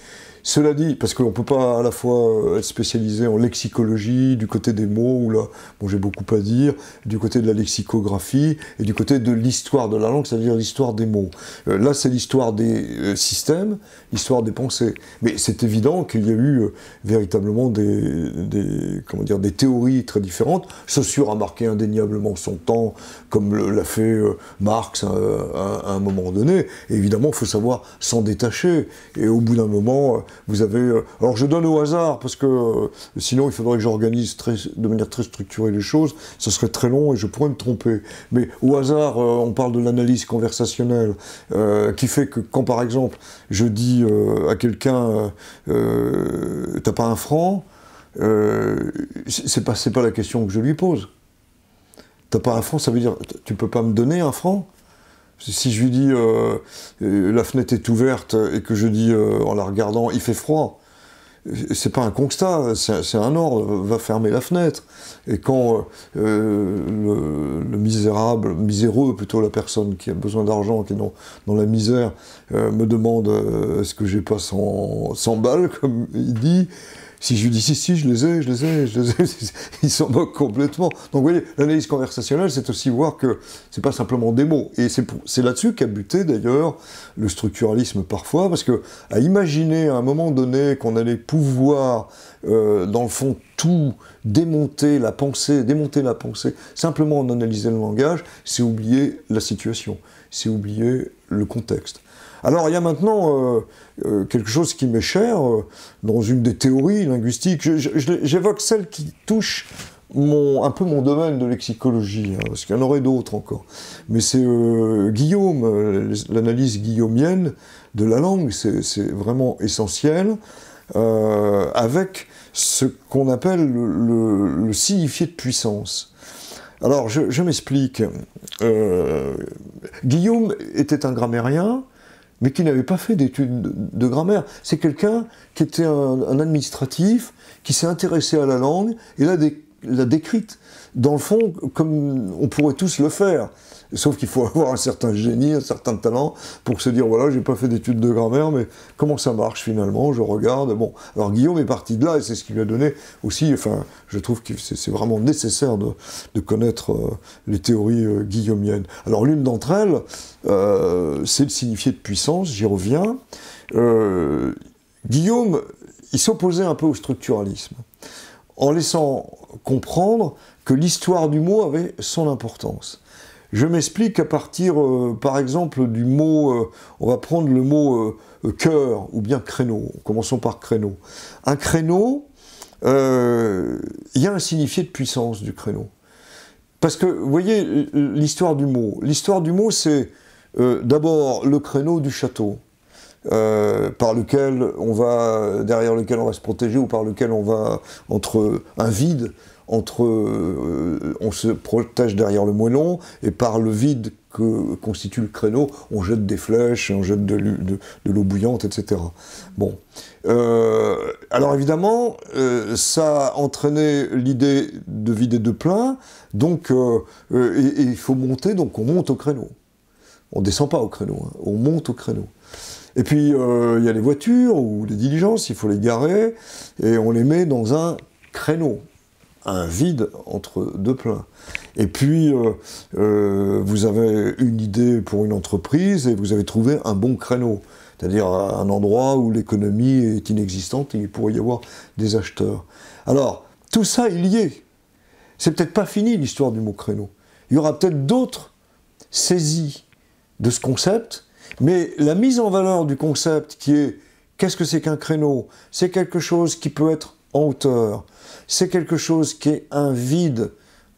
Cela dit, parce qu'on ne peut pas à la fois euh, être spécialisé en lexicologie, du côté des mots, où là, bon, j'ai beaucoup à dire, du côté de la lexicographie, et du côté de l'histoire de la langue, c'est-à-dire l'histoire des mots. Euh, là, c'est l'histoire des euh, systèmes, l'histoire des pensées. Mais c'est évident qu'il y a eu véritablement des, comment dire, des théories très différentes. Saussure a marqué indéniablement son temps, comme l'a fait Marx hein, à, un moment donné. évidemment, il faut savoir s'en détacher. Et au bout d'un moment, vous avez. Euh, alors je donne au hasard parce que euh, sinon il faudrait que j'organise de manière très structurée les choses. Ça serait très long et je pourrais me tromper. Mais au hasard, euh, on parle de l'analyse conversationnelle qui fait que quand par exemple je dis à quelqu'un t'as pas un franc, c'est pas c'est pas la question que je lui pose. T'as pas un franc, ça veut dire tu peux pas me donner un franc. Si je lui dis euh, euh, la fenêtre est ouverte et que je dis euh, en la regardant il fait froid, c'est pas un constat, c'est un ordre, va fermer la fenêtre. Et quand le, misérable, miséreux plutôt, la personne qui a besoin d'argent, qui est dans, la misère, me demande est-ce que j'ai pas 100, balles, comme il dit, si je lui dis si, si, je les ai, je les ai, je les ai, ils s'en moquent complètement. Donc vous voyez, l'analyse conversationnelle, c'est aussi voir que c'est pas simplement des mots. Et c'est là-dessus qu'a buté d'ailleurs le structuralisme parfois, parce que à imaginer à un moment donné qu'on allait pouvoir, euh, dans le fond, tout démonter la pensée, démonter la pensée, simplement en analysant le langage, c'est oublier la situation c'est oublier le contexte. Alors il y a maintenant euh, euh, quelque chose qui m'est cher euh, dans une des théories linguistiques. J'évoque celle qui touche un peu mon domaine de lexicologie, hein, parce qu'il y en aurait d'autres encore. Mais c'est Guillaume, l'analyse guillaumienne de la langue, c'est vraiment essentiel, avec ce qu'on appelle le signifié de puissance. Alors, je, m'explique. Euh, Guillaume était un grammairien, mais qui n'avait pas fait d'études de, grammaire. C'est quelqu'un qui était un, administratif, qui s'est intéressé à la langue et l'a décrite. Dans le fond, comme on pourrait tous le faire. Sauf qu'il faut avoir un certain génie, un certain talent pour se dire voilà, j'ai pas fait d'études de grammaire, mais comment ça marche finalement Je regarde. Bon, alors Guillaume est parti de là et c'est ce qui lui a donné aussi. Enfin, je trouve que c'est vraiment nécessaire de, connaître euh, les théories euh, guillaumiennes. Alors l'une d'entre elles, euh, c'est le signifié de puissance. J'y reviens. Guillaume, il s'opposait un peu au structuralisme en laissant comprendre que l'histoire du mot avait son importance. Je m'explique à partir, euh, par exemple, du mot, euh, on va prendre le mot euh, cœur ou bien créneau. Commençons par créneau. Un créneau, il y a un signifié de puissance du créneau. Parce que, vous voyez, l'histoire du mot. L'histoire du mot, c'est d'abord le créneau du château. par lequel on va, derrière lequel on va se protéger ou par lequel on va, entre un vide entre euh, on se protège derrière le moellon et par le vide que constitue le créneau, on jette des flèches, on jette de, l'eau bouillante, etc. Bon. Euh, alors évidemment, euh, ça a entraîné l'idée de vider de plein, donc il faut monter, donc on monte au créneau. On descend pas au créneau, hein. on monte au créneau. Et puis, il y a les voitures ou les diligences, il faut les garer, et on les met dans un créneau un vide entre deux pleins. Et puis, euh, euh, vous avez une idée pour une entreprise et vous avez trouvé un bon créneau, c'est-à-dire un endroit où l'économie est inexistante et il pourrait y avoir des acheteurs. Alors, tout ça est lié. C'est peut-être pas fini l'histoire du mot créneau. Il y aura peut-être d'autres saisies de ce concept, mais la mise en valeur du concept qui est qu'est-ce que c'est qu'un créneau C'est quelque chose qui peut être hauteur. C'est quelque chose qui est un vide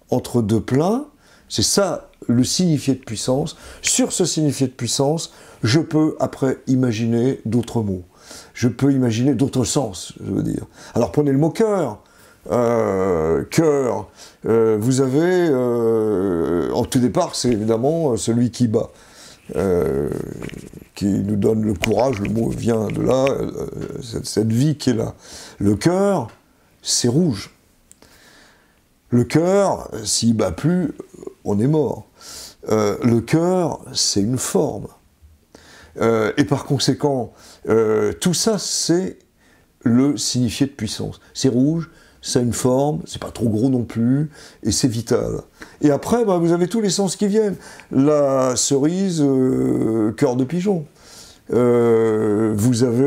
entre deux pleins, C'est ça le signifié de puissance. Sur ce signifié de puissance, je peux après imaginer d'autres mots. Je peux imaginer d'autres sens, je veux dire. Alors prenez le mot cœur. Euh, cœur, euh, vous avez, euh, en tout départ, c'est évidemment celui qui bat. Euh, qui nous donne le courage, le mot vient de là, euh, cette, vie qui est là. Le cœur, c'est rouge. Le cœur, s'il bat plus, on est mort. Euh, le cœur, c'est une forme. et par conséquent, tout ça, c'est le signifié de puissance. C'est rouge, ça une forme, c'est pas trop gros non plus, et c'est vital. Et après, bah, vous avez tous les sens qui viennent. La cerise, euh, cœur de pigeon. Euh, vous avez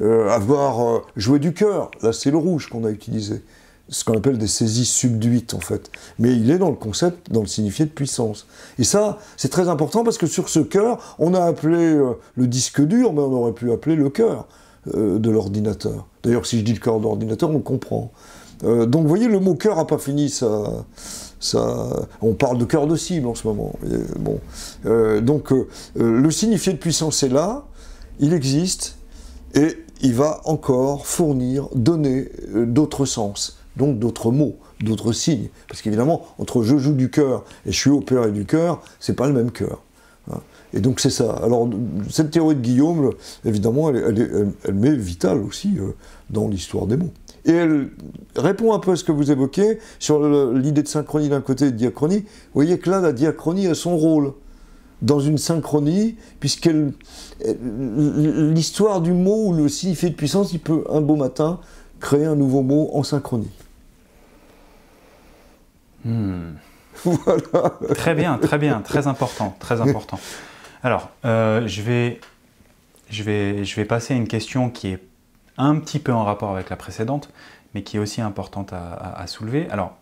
euh, avoir joué du cœur. Là, c'est le rouge qu'on a utilisé. Ce qu'on appelle des saisies subduites, en fait. Mais il est dans le concept, dans le signifié de puissance. Et ça, c'est très important parce que sur ce cœur, on a appelé le disque dur, mais on aurait pu appeler le cœur de l'ordinateur. D'ailleurs, si je dis le cœur d'ordinateur, on comprend. Euh, donc, vous voyez, le mot cœur n'a pas fini ça, On parle de cœur de cible en ce moment. bon. Euh, donc, euh, le signifié de puissance est là, il existe, et il va encore fournir, donner d'autres sens, donc d'autres mots, d'autres signes. Parce qu'évidemment, entre je joue du cœur et je suis au cœur et du cœur, ce n'est pas le même cœur. Et donc c'est ça. Alors cette théorie de Guillaume, évidemment, elle, elle, elle, vitale aussi euh, dans l'histoire des mots. Et elle répond un peu à ce que vous évoquez sur l'idée de synchronie d'un côté et de diachronie. Vous voyez que là, la diachronie a son rôle dans une synchronie, puisque l'histoire du mot ou le signifié de puissance, il peut un beau matin créer un nouveau mot en synchronie. Hmm. Voilà. Très bien, très bien, très important, très important. Alors, euh, je, vais, je, vais, je vais passer à une question qui est un petit peu en rapport avec la précédente, mais qui est aussi importante à, soulever. Alors,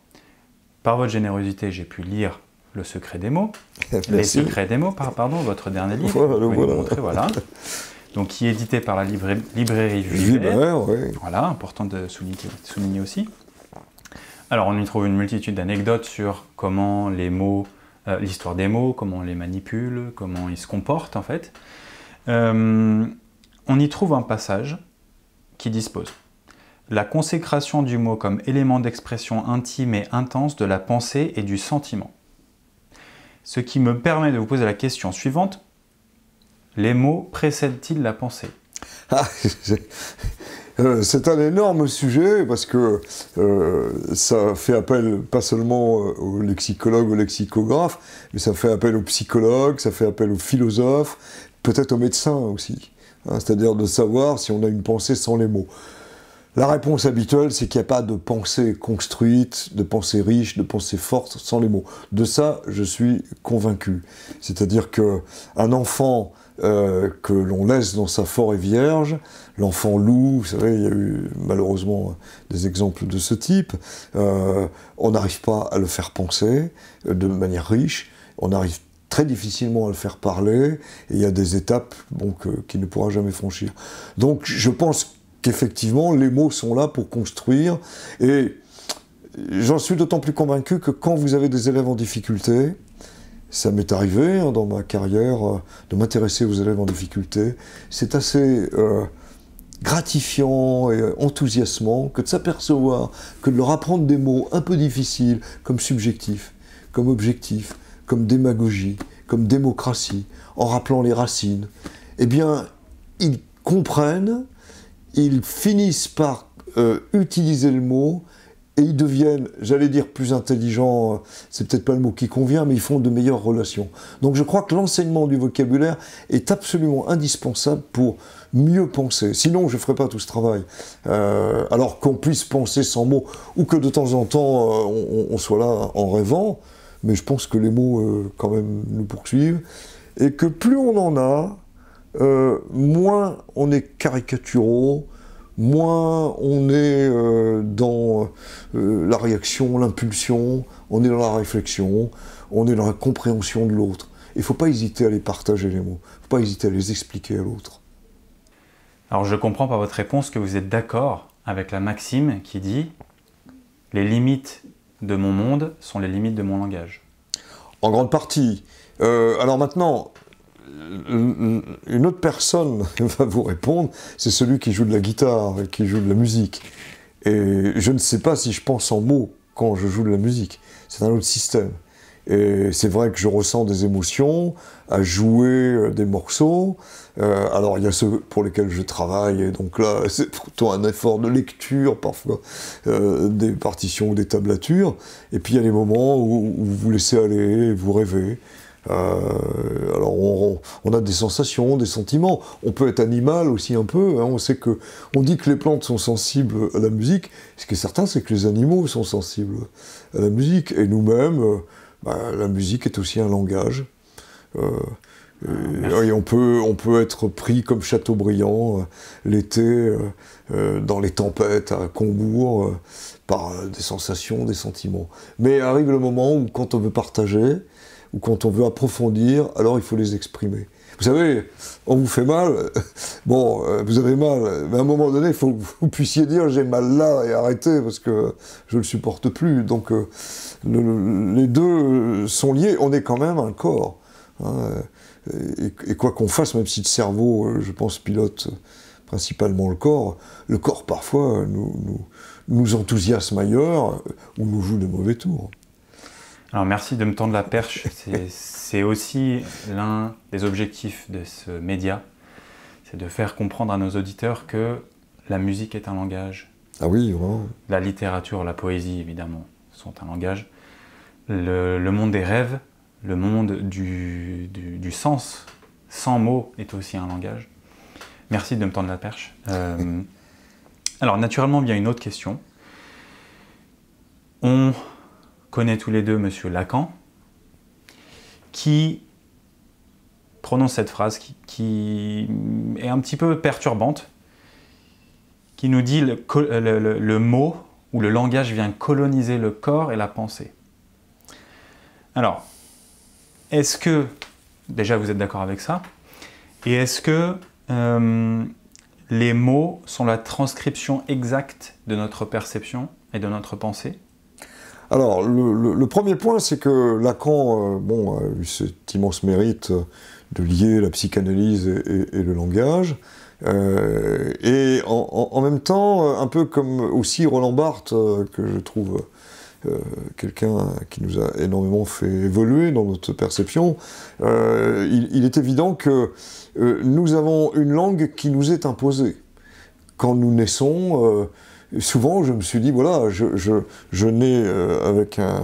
par votre générosité, j'ai pu lire Le secret des mots. Le Les des mots, par, pardon, votre dernier livre. Voilà, Donc, qui est édité par la librairie Voilà, important de souligner, souligner aussi. Alors, on y trouve une multitude d'anecdotes sur comment les mots euh, l'histoire des mots, comment on les manipule, comment ils se comportent en fait, euh, on y trouve un passage qui dispose la consécration du mot comme élément d'expression intime et intense de la pensée et du sentiment. Ce qui me permet de vous poser la question suivante, les mots précèdent-ils la pensée ah, Euh, c'est un énorme sujet parce que euh, ça fait appel pas seulement euh, aux lexicologues, aux lexicographes, mais ça fait appel aux psychologues, ça fait appel aux philosophes, peut-être aux médecins aussi. Hein, c'est-à-dire de savoir si on a une pensée sans les mots. La réponse habituelle, c'est qu'il n'y a pas de pensée construite, de pensée riche, de pensée forte sans les mots. De ça, je suis convaincu. C'est-à-dire que un enfant euh, que l'on laisse dans sa forêt vierge, l'enfant loup, vous savez, il y a eu malheureusement des exemples de ce type, euh, on n'arrive pas à le faire penser euh, de manière riche, on arrive très difficilement à le faire parler, et il y a des étapes donc, qu'il ne pourra jamais franchir. Donc je pense qu'effectivement, les mots sont là pour construire, et j'en suis d'autant plus convaincu que quand vous avez des élèves en difficulté, ça m'est arrivé hein, dans ma carrière euh, de m'intéresser aux élèves en difficulté. C'est assez euh, gratifiant et enthousiasmant que de s'apercevoir que de leur apprendre des mots un peu difficiles comme subjectif, comme objectif, comme démagogie, comme démocratie, en rappelant les racines, eh bien, ils comprennent, ils finissent par euh, utiliser le mot et ils deviennent, j'allais dire, plus intelligents, euh, c'est peut-être pas le mot qui convient, mais ils font de meilleures relations. Donc je crois que l'enseignement du vocabulaire est absolument indispensable pour mieux penser. Sinon, je ne ferai pas tout ce travail. Euh, alors qu'on puisse penser sans mots, ou que de temps en temps, euh, on, soit là en rêvant, mais je pense que les mots, quand même, nous poursuivent, et que plus on en a, moins on est caricaturaux, moins on est euh, dans euh, la réaction, l'impulsion, on est dans la réflexion, on est dans la compréhension de l'autre. Il ne faut pas hésiter à les partager les mots, il ne faut pas hésiter à les expliquer à l'autre. Alors je comprends par votre réponse que vous êtes d'accord avec la maxime qui dit les limites de mon monde sont les limites de mon langage. En grande partie. Euh, alors maintenant, euh, une autre personne va vous répondre, c'est celui qui joue de la guitare, qui joue de la musique. Et je ne sais pas si je pense en mots quand je joue de la musique. C'est un autre système. Et c'est vrai que je ressens des émotions à jouer euh, des morceaux. Euh, alors il y a ceux pour lesquels je travaille, et donc là c'est plutôt un effort de lecture parfois, des partitions ou des tablatures. Et puis il y a les moments où, vous vous laissez aller, vous rêvez. Euh, alors on, a des sensations, des sentiments. On peut être animal aussi un peu. Hein. on sait que on dit que les plantes sont sensibles à la musique. Ce qui est certain, c'est que les animaux sont sensibles à la musique. Et nous-mêmes, euh, bah, la musique est aussi un langage. Euh, ah, et on peut, on peut être pris comme Chateaubriand l'été, dans les tempêtes à Combourg, par des sensations, des sentiments. Mais arrive le moment où, quand on veut partager, ou quand on veut approfondir, alors il faut les exprimer. Vous savez, on vous fait mal, bon, euh, vous avez mal, mais à un moment donné, il faut que vous puissiez dire j'ai mal là et arrêter parce que je ne le supporte plus. Donc euh, les deux sont liés, on est quand même un corps. Hein, et, quoi qu'on fasse, même si le cerveau, euh, je pense, pilote principalement le corps, le corps parfois nous, nous enthousiasme ailleurs ou nous joue de mauvais tours. Alors merci de me tendre la perche. C'est aussi l'un des objectifs de ce média, c'est de faire comprendre à nos auditeurs que la musique est un langage. Ah oui, vraiment. La littérature, la poésie, évidemment, sont un langage. Le, monde des rêves, le monde du, sens, sans mots, est aussi un langage. Merci de me tendre la perche. Euh, alors naturellement il a une autre question. On connaît tous les deux M. Lacan, qui prononce cette phrase qui, est un petit peu perturbante, qui nous dit le, mot ou le langage vient coloniser le corps et la pensée. Alors, est-ce que, déjà vous êtes d'accord avec ça, et est-ce que euh, les mots sont la transcription exacte de notre perception et de notre pensée alors, le, premier point, c'est que Lacan euh, a eu cet immense mérite euh, de lier la psychanalyse et, le langage. Euh, et en, même temps, un peu comme aussi Roland Barthes, que je trouve quelqu'un qui nous a énormément fait évoluer dans notre perception, il, est évident que nous avons une langue qui nous est imposée. Quand nous naissons, souvent, je me suis dit, voilà, je, je, je nais euh, avec un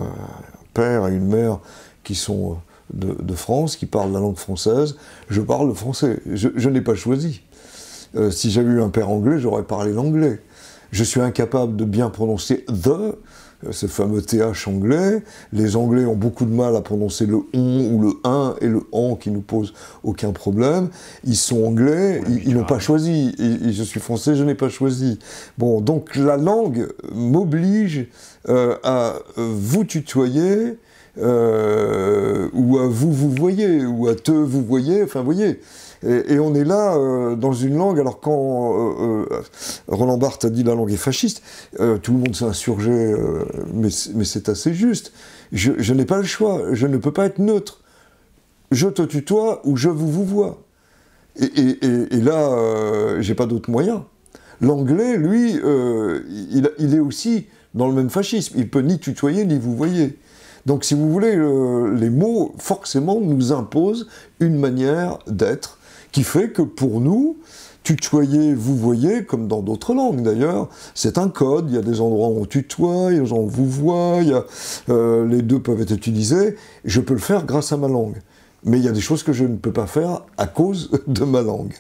père et une mère qui sont euh, de, France, qui parlent la langue française, je parle le français. Je, n'ai pas choisi. Euh, si j'avais eu un père anglais, j'aurais parlé l'anglais. Je suis incapable de bien prononcer the, euh, ce fameux TH anglais. Les Anglais ont beaucoup de mal à prononcer le on ou le un et le en qui nous pose aucun problème. Ils sont anglais, ils n'ont pas choisi. Et, je suis français, je n'ai pas choisi. Bon, donc la langue m'oblige euh, à euh, vous tutoyer. ou à vous vous voyez, ou à te vous voyez, enfin voyez. Et, on est là euh, dans une langue, alors quand euh, euh, Roland Barthes a dit la langue est fasciste, tout le monde s'est insurgé, mais, c'est assez juste. Je, n'ai pas le choix, je ne peux pas être neutre. Je te tutoie ou je vous vous vois. Et, et, et là, j'ai pas d'autre moyen. L'anglais, lui, il, est aussi dans le même fascisme. Il peut ni tutoyer ni vous voyez. Donc, si vous voulez, les mots, forcément, nous imposent une manière d'être qui fait que pour nous, tutoyer, vous voyez, comme dans d'autres langues d'ailleurs, c'est un code, il y a des endroits où on tutoie, il où on vous voit, euh, les deux peuvent être utilisés, je peux le faire grâce à ma langue. Mais il y a des choses que je ne peux pas faire à cause de ma langue.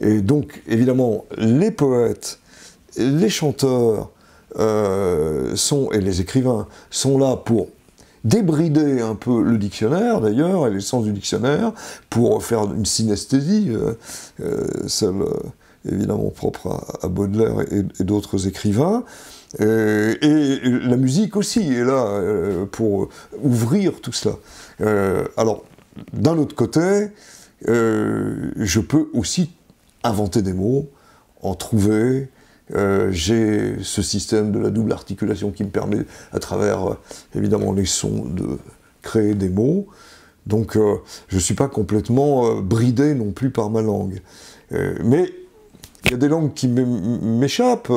Et donc, évidemment, les poètes, les chanteurs euh, sont, et les écrivains sont là pour débrider un peu le dictionnaire, d'ailleurs, et les sens du dictionnaire, pour faire une synesthésie, celle euh, euh, euh, évidemment propre à, Baudelaire et, d'autres écrivains. Et, la musique aussi est là pour ouvrir tout cela. alors, d'un autre côté, je peux aussi inventer des mots, en trouver, euh, j'ai ce système de la double articulation qui me permet, à travers euh, évidemment les sons, de créer des mots. Donc euh, je ne suis pas complètement bridé non plus par ma langue. mais il y a des langues qui m'échappent.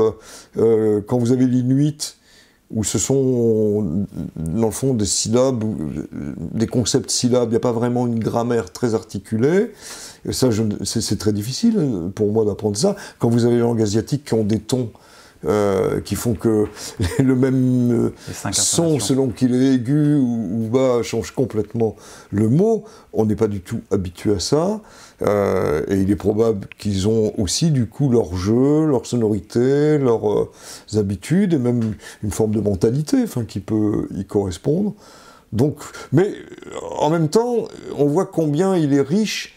quand vous avez l'inuit, où ce sont, dans le fond, des syllabes, des concepts syllabes, il n'y a pas vraiment une grammaire très articulée. Ça, c'est très difficile euh, pour moi d'apprendre ça. Quand vous avez les langues asiatiques qui ont des tons euh, qui font que le même euh, son, selon qu'il est aigu ou, bas, change complètement le mot. On n'est pas du tout habitué à ça. et il est probable qu'ils ont aussi, du coup, leur jeu, leur sonorité, leurs habitudes et même une forme de mentalité qui peut y correspondre. Donc, mais en même temps, on voit combien il est riche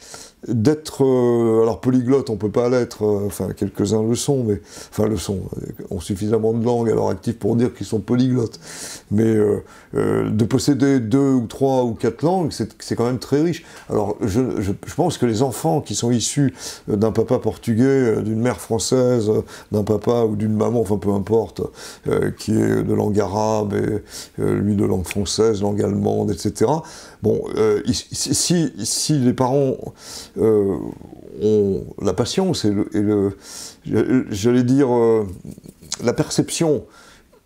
d'être euh, alors polyglotte on peut pas l'être euh, enfin quelques-uns le sont mais enfin le sont euh, ont suffisamment de langues à leur actif pour dire qu'ils sont polyglottes mais de posséder deux ou trois ou quatre langues c'est quand même très riche alors je, je, pense que les enfants qui sont issus d'un papa portugais d'une mère française d'un papa ou d'une maman enfin peu importe qui est de langue arabe et lui de langue française langue allemande etc bon si, si les parents euh, la patience et le, j'allais dire, euh, la perception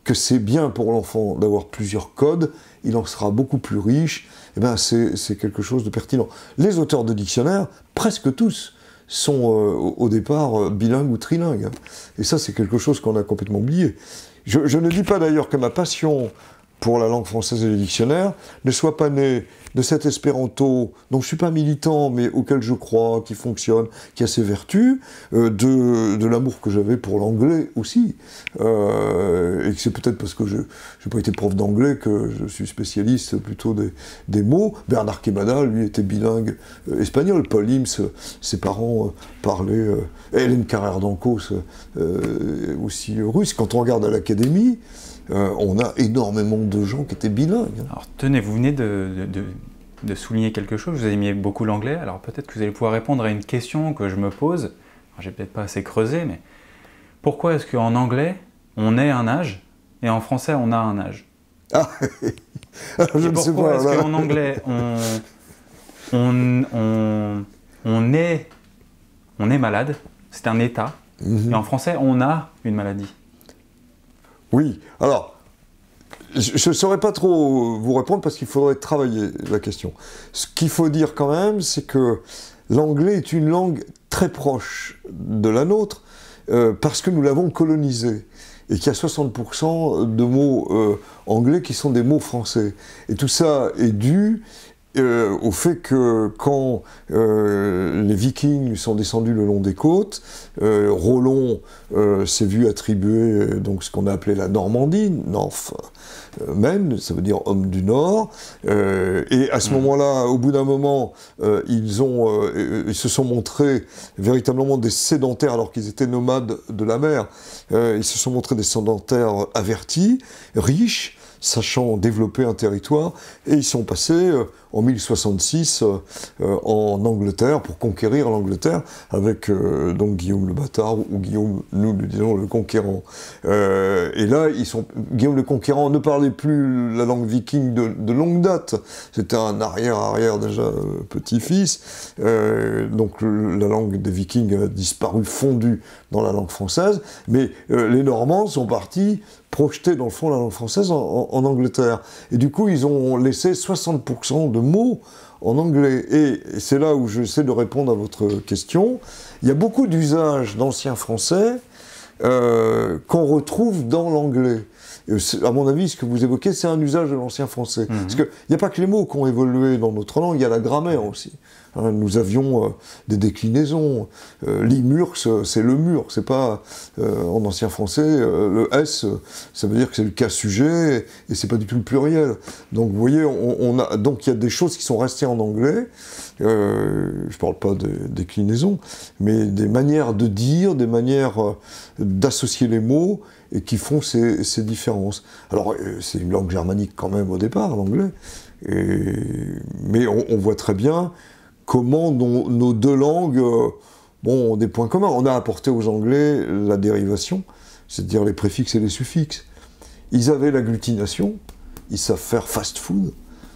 que c'est bien pour l'enfant d'avoir plusieurs codes, il en sera beaucoup plus riche, et eh ben c'est quelque chose de pertinent. Les auteurs de dictionnaires, presque tous, sont euh, au départ bilingues ou trilingues. Hein. Et ça, c'est quelque chose qu'on a complètement oublié. je, ne dis pas d'ailleurs que ma passion pour la langue française et les dictionnaires, ne soit pas né de cet espéranto, dont je ne suis pas militant, mais auquel je crois, qui fonctionne, qui a ses vertus, euh, de, l'amour que j'avais pour l'anglais aussi. Euh, et que c'est peut-être parce que je n'ai pas été prof d'anglais que je suis spécialiste plutôt des, mots. Bernard Quemada, lui, était bilingue euh, espagnol. Paul ims ses parents parlaient. Hélène Carrère d'Ancos, aussi russe. Quand on regarde à l'académie, euh, on a énormément de gens qui étaient bilingues. Hein. Alors tenez, vous venez de, souligner quelque chose, vous aimez beaucoup l'anglais, alors peut-être que vous allez pouvoir répondre à une question que je me pose, j'ai peut-être pas assez creusé, mais pourquoi est-ce qu'en anglais, on est un âge, et en français, on a un âge ah, ah, je pourquoi est-ce qu'en anglais, on, on, est, malade, c'est un état, mhm. et en français, on a une maladie oui, alors, je ne saurais pas trop vous répondre parce qu'il faudrait travailler la question. Ce qu'il faut dire quand même, c'est que l'anglais est une langue très proche de la nôtre euh, parce que nous l'avons colonisée et qu'il y a 60% de mots euh, anglais qui sont des mots français. Et tout ça est dû euh, au fait que quand euh, les Vikings sont descendus le long des côtes, euh, Rollon euh, s'est vu attribuer donc ce qu'on a appelé la Normandie, North Men, ça veut dire homme du Nord. et à ce mhm. moment-là, au bout d'un moment, ils, ont, ils se sont montrés véritablement des sédentaires, alors qu'ils étaient nomades de la mer. ils se sont montrés des sédentaires avertis, riches sachant développer un territoire, et ils sont passés euh, en 1066 euh, euh, en Angleterre pour conquérir l'Angleterre avec donc Guillaume le bâtard ou Guillaume, nous le disons, le conquérant. et là, ils sont, Guillaume le conquérant ne parlait plus la langue viking de, de longue date, c'était un arrière-arrière déjà petit-fils, donc la langue des vikings a disparu, fondue dans la langue française, mais les Normands sont partis projeté dans le fond la langue française en, Angleterre. Et du coup, ils ont laissé 60% de mots en anglais. Et c'est là où j'essaie de répondre à votre question. Il y a beaucoup d'usages d'ancien français euh, qu'on retrouve dans l'anglais. À mon avis, ce que vous évoquez, c'est un usage de l'ancien français. Mm-hmm. Parce qu'il n'y a pas que les mots qui ont évolué dans notre langue, il y a la grammaire aussi. Hein, nous avions euh, des déclinaisons. Euh, L'imurx, c'est le mur, c'est pas euh, en ancien français le S, ça veut dire que c'est le cas sujet et c'est pas du tout le pluriel. Donc vous voyez, donc il y a des choses qui sont restées en anglais. je parle pas de déclinaisons, mais des manières de dire, des manières d'associer les mots et qui font ces, différences. Alors c'est une langue germanique quand même au départ, l'anglais, mais on voit très bien comment nos, deux langues euh, bon, ont des points communs. On a apporté aux Anglais la dérivation, c'est-à-dire les préfixes et les suffixes. Ils avaient l'agglutination, ils savent faire fast food.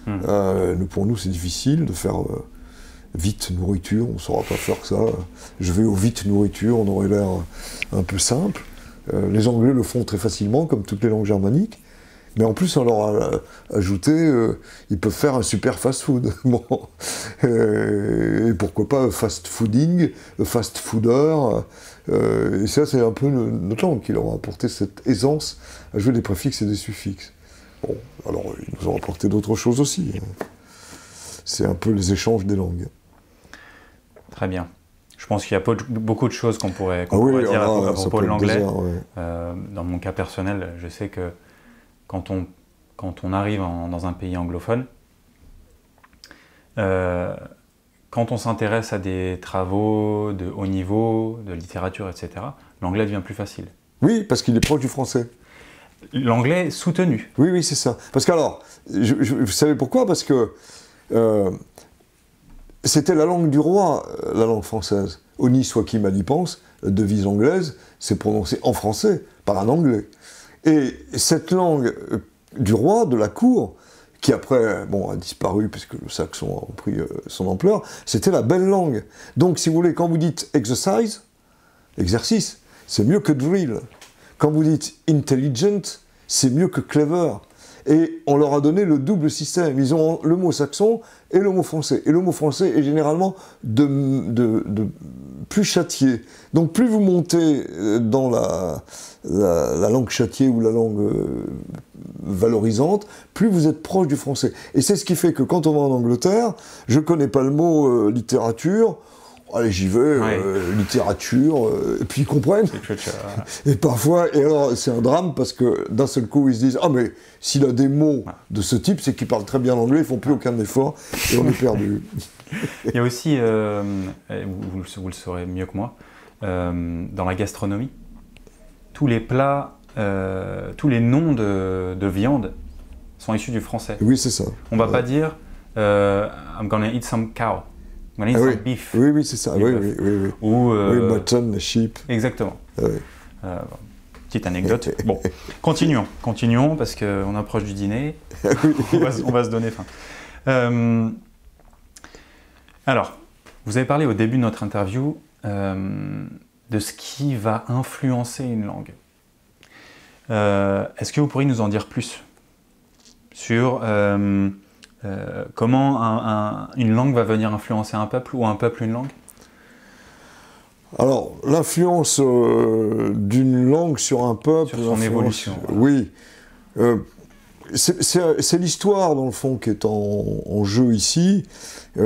Hmm. Euh, pour nous, c'est difficile de faire euh, vite nourriture, on ne saura pas faire que ça. Je vais au vite nourriture, on aurait l'air un peu simple. les Anglais le font très facilement, comme toutes les langues germaniques. Mais en plus, on leur a euh, ajouté, euh, ils peuvent faire un super fast-food. Euh, et, pourquoi pas fast-fooding, fast-fooder. Euh, et ça, c'est un peu notre langue qui leur a apporté cette aisance à jouer des préfixes et des suffixes. Bon, alors, ils nous ont apporté d'autres choses aussi. Hein. C'est un peu les échanges des langues. Très bien. Je pense qu'il y a beaucoup de choses qu'on pourrait, ah dire à, propos de l'anglais. dans mon cas personnel, je sais que quand on, arrive dans un pays anglophone, euh, quand on s'intéresse à des travaux de haut niveau, de littérature, etc., l'anglais devient plus facile. Oui, parce qu'il est proche du français. L'anglais soutenu. Oui, oui, c'est ça. Parce que alors, vous savez pourquoi Parce que euh, c'était la langue du roi, euh, la langue française. Oni soit qui mal y pense, la devise anglaise, c'est prononcé en français par un anglais. Et cette langue euh, du roi, de la cour, qui après bon, a disparu puisque le saxon a pris euh, son ampleur, c'était la belle langue. Donc si vous voulez, quand vous dites exercise, exercice, c'est mieux que drill. Quand vous dites intelligent, c'est mieux que clever. Et on leur a donné le double système. Ils ont le mot saxon et le mot français. Et le mot français est généralement de plus châtié. Donc plus vous montez euh, dans la, langue châtiée ou la langue euh, valorisante, plus vous êtes proche du français. Et c'est ce qui fait que quand on va en Angleterre, je ne connais pas le mot euh, littérature, allez, j'y vais, euh, littérature, euh, et puis ils comprennent. et parfois, et alors c'est un drame parce que d'un seul coup ils se disent, ah mais s'il a des mots de ce type, c'est qu'ils parle très bien l'anglais, ils font plus aucun effort, et on est perdu. Il y a aussi, euh, vous, le saurez mieux que moi, dans la gastronomie, tous les plats, tous les noms de, viande sont issus du français. Oui, c'est ça. On ne va pas dire, I'm gonna eat some cow. Ah oui. Oui, c'est ça. Oui, oui, oui, Ou, euh... mutton, sheep. Exactement. Ah euh, petite anecdote. bon, continuons, continuons, parce qu'on approche du dîner. Ah on, va, se donner faim. Euh, alors, vous avez parlé au début de notre interview euh, de ce qui va influencer une langue. Est-ce que vous pourriez nous en dire plus sur euh, comment une langue va venir influencer un peuple ou un peuple une langue Alors, l'influence euh, d'une langue sur un peuple. Sur son évolution. Oui. Euh, c'est l'histoire, dans le fond, qui est en jeu ici. il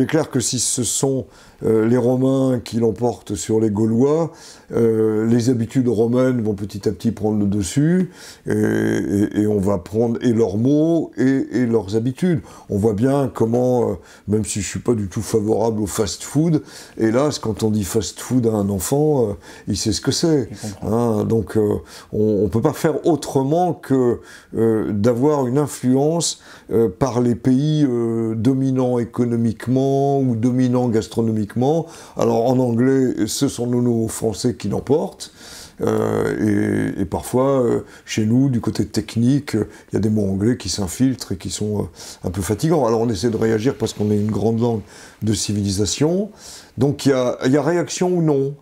est clair que si ce sont les Romains qui l'emportent sur les Gaulois, euh, les habitudes romaines vont petit à petit prendre le dessus, et, on va prendre et leurs mots et, leurs habitudes. On voit bien comment, euh, même si je suis pas du tout favorable au fast-food, hélas, quand on dit fast-food à un enfant, euh, il sait ce que c'est. Hein. donc on, ne peut pas faire autrement que d'avoir une influence par les pays dominants économiquement ou dominants gastronomiquement. Alors en anglais, ce sont nos, nouveaux français qui l'emportent. Euh, et, parfois, euh, chez nous, du côté technique, il y a des mots anglais qui s'infiltrent et qui sont euh, un peu fatigants. Alors on essaie de réagir parce qu'on est une grande langue de civilisation. Donc il y a, y a, réaction ou non.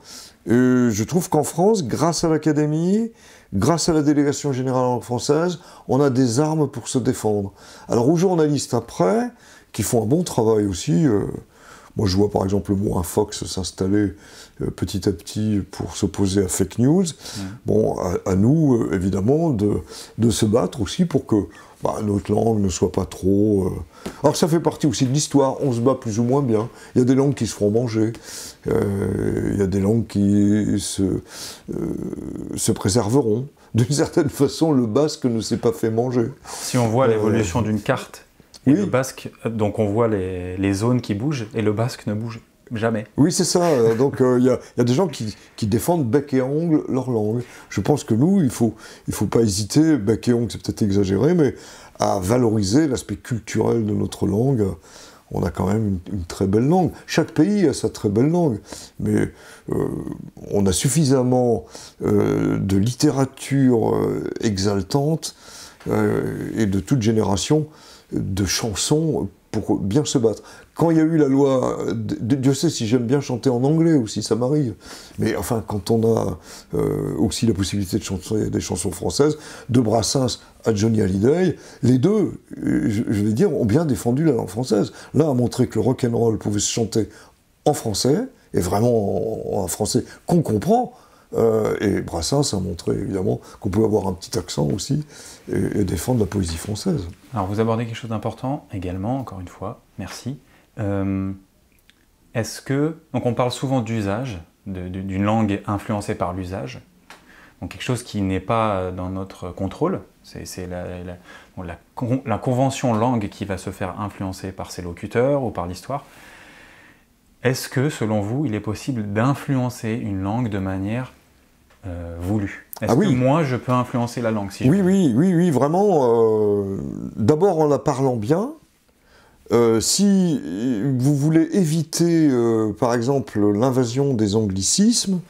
je trouve qu'en France, grâce à l'Académie, grâce à la délégation générale française, on a des armes pour se défendre. Alors aux journalistes après, qui font un bon travail aussi, moi, je vois par exemple un un fox s'installer euh, petit à petit pour s'opposer à fake news. Bon, à, nous, euh, évidemment, de, se battre aussi pour que bah, notre langue ne soit pas trop. Euh, Alors, ça fait partie aussi de l'histoire. On se bat plus ou moins bien. Il y a des langues qui se feront manger. Il y a des langues qui se préserveront. D'une certaine façon, le basque ne s'est pas fait manger. Si on voit l'évolution d'une carte le basque, donc on voit les, zones qui bougent, et le basque ne bouge jamais. Oui, c'est ça. Euh, donc euh, il y, a des gens qui, défendent bec et ongle leur langue. Je pense que nous, il ne faut, il faut pas hésiter, bec et ongle c'est peut-être exagéré, mais à valoriser l'aspect culturel de notre langue. On a quand même une, très belle langue. Chaque pays a sa très belle langue, mais euh, on a suffisamment de littérature exaltante et de toute génération de chansons pour bien se battre. Quand il y a eu la loi, Dieu sait si j'aime bien chanter en anglais ou si ça m'arrive, mais enfin quand on a euh, aussi la possibilité de chanter des chansons françaises, de Brassens à Johnny Hallyday, les deux, euh, je vais dire, ont bien défendu la langue française. L'un a montré que le rock and roll pouvait se chanter en français, et vraiment en français qu'on comprend, euh, et Brassens a montré évidemment qu'on peut avoir un petit accent aussi et, défendre la poésie française. Alors vous abordez quelque chose d'important également, encore une fois, merci. Euh, est-ce que. Donc on parle souvent d'usage, d'une langue influencée par l'usage, donc quelque chose qui n'est pas dans notre contrôle. C'est la, la, convention langue qui va se faire influencer par ses locuteurs ou par l'histoire. Est-ce que, selon vous, il est possible d'influencer une langue de manière euh, voulu. Est-ce ah que moi, je peux influencer la langue si Oui, oui, oui, oui, vraiment. Euh, d'abord en la parlant bien. Euh, si vous voulez éviter, par exemple, l'invasion des anglicismes,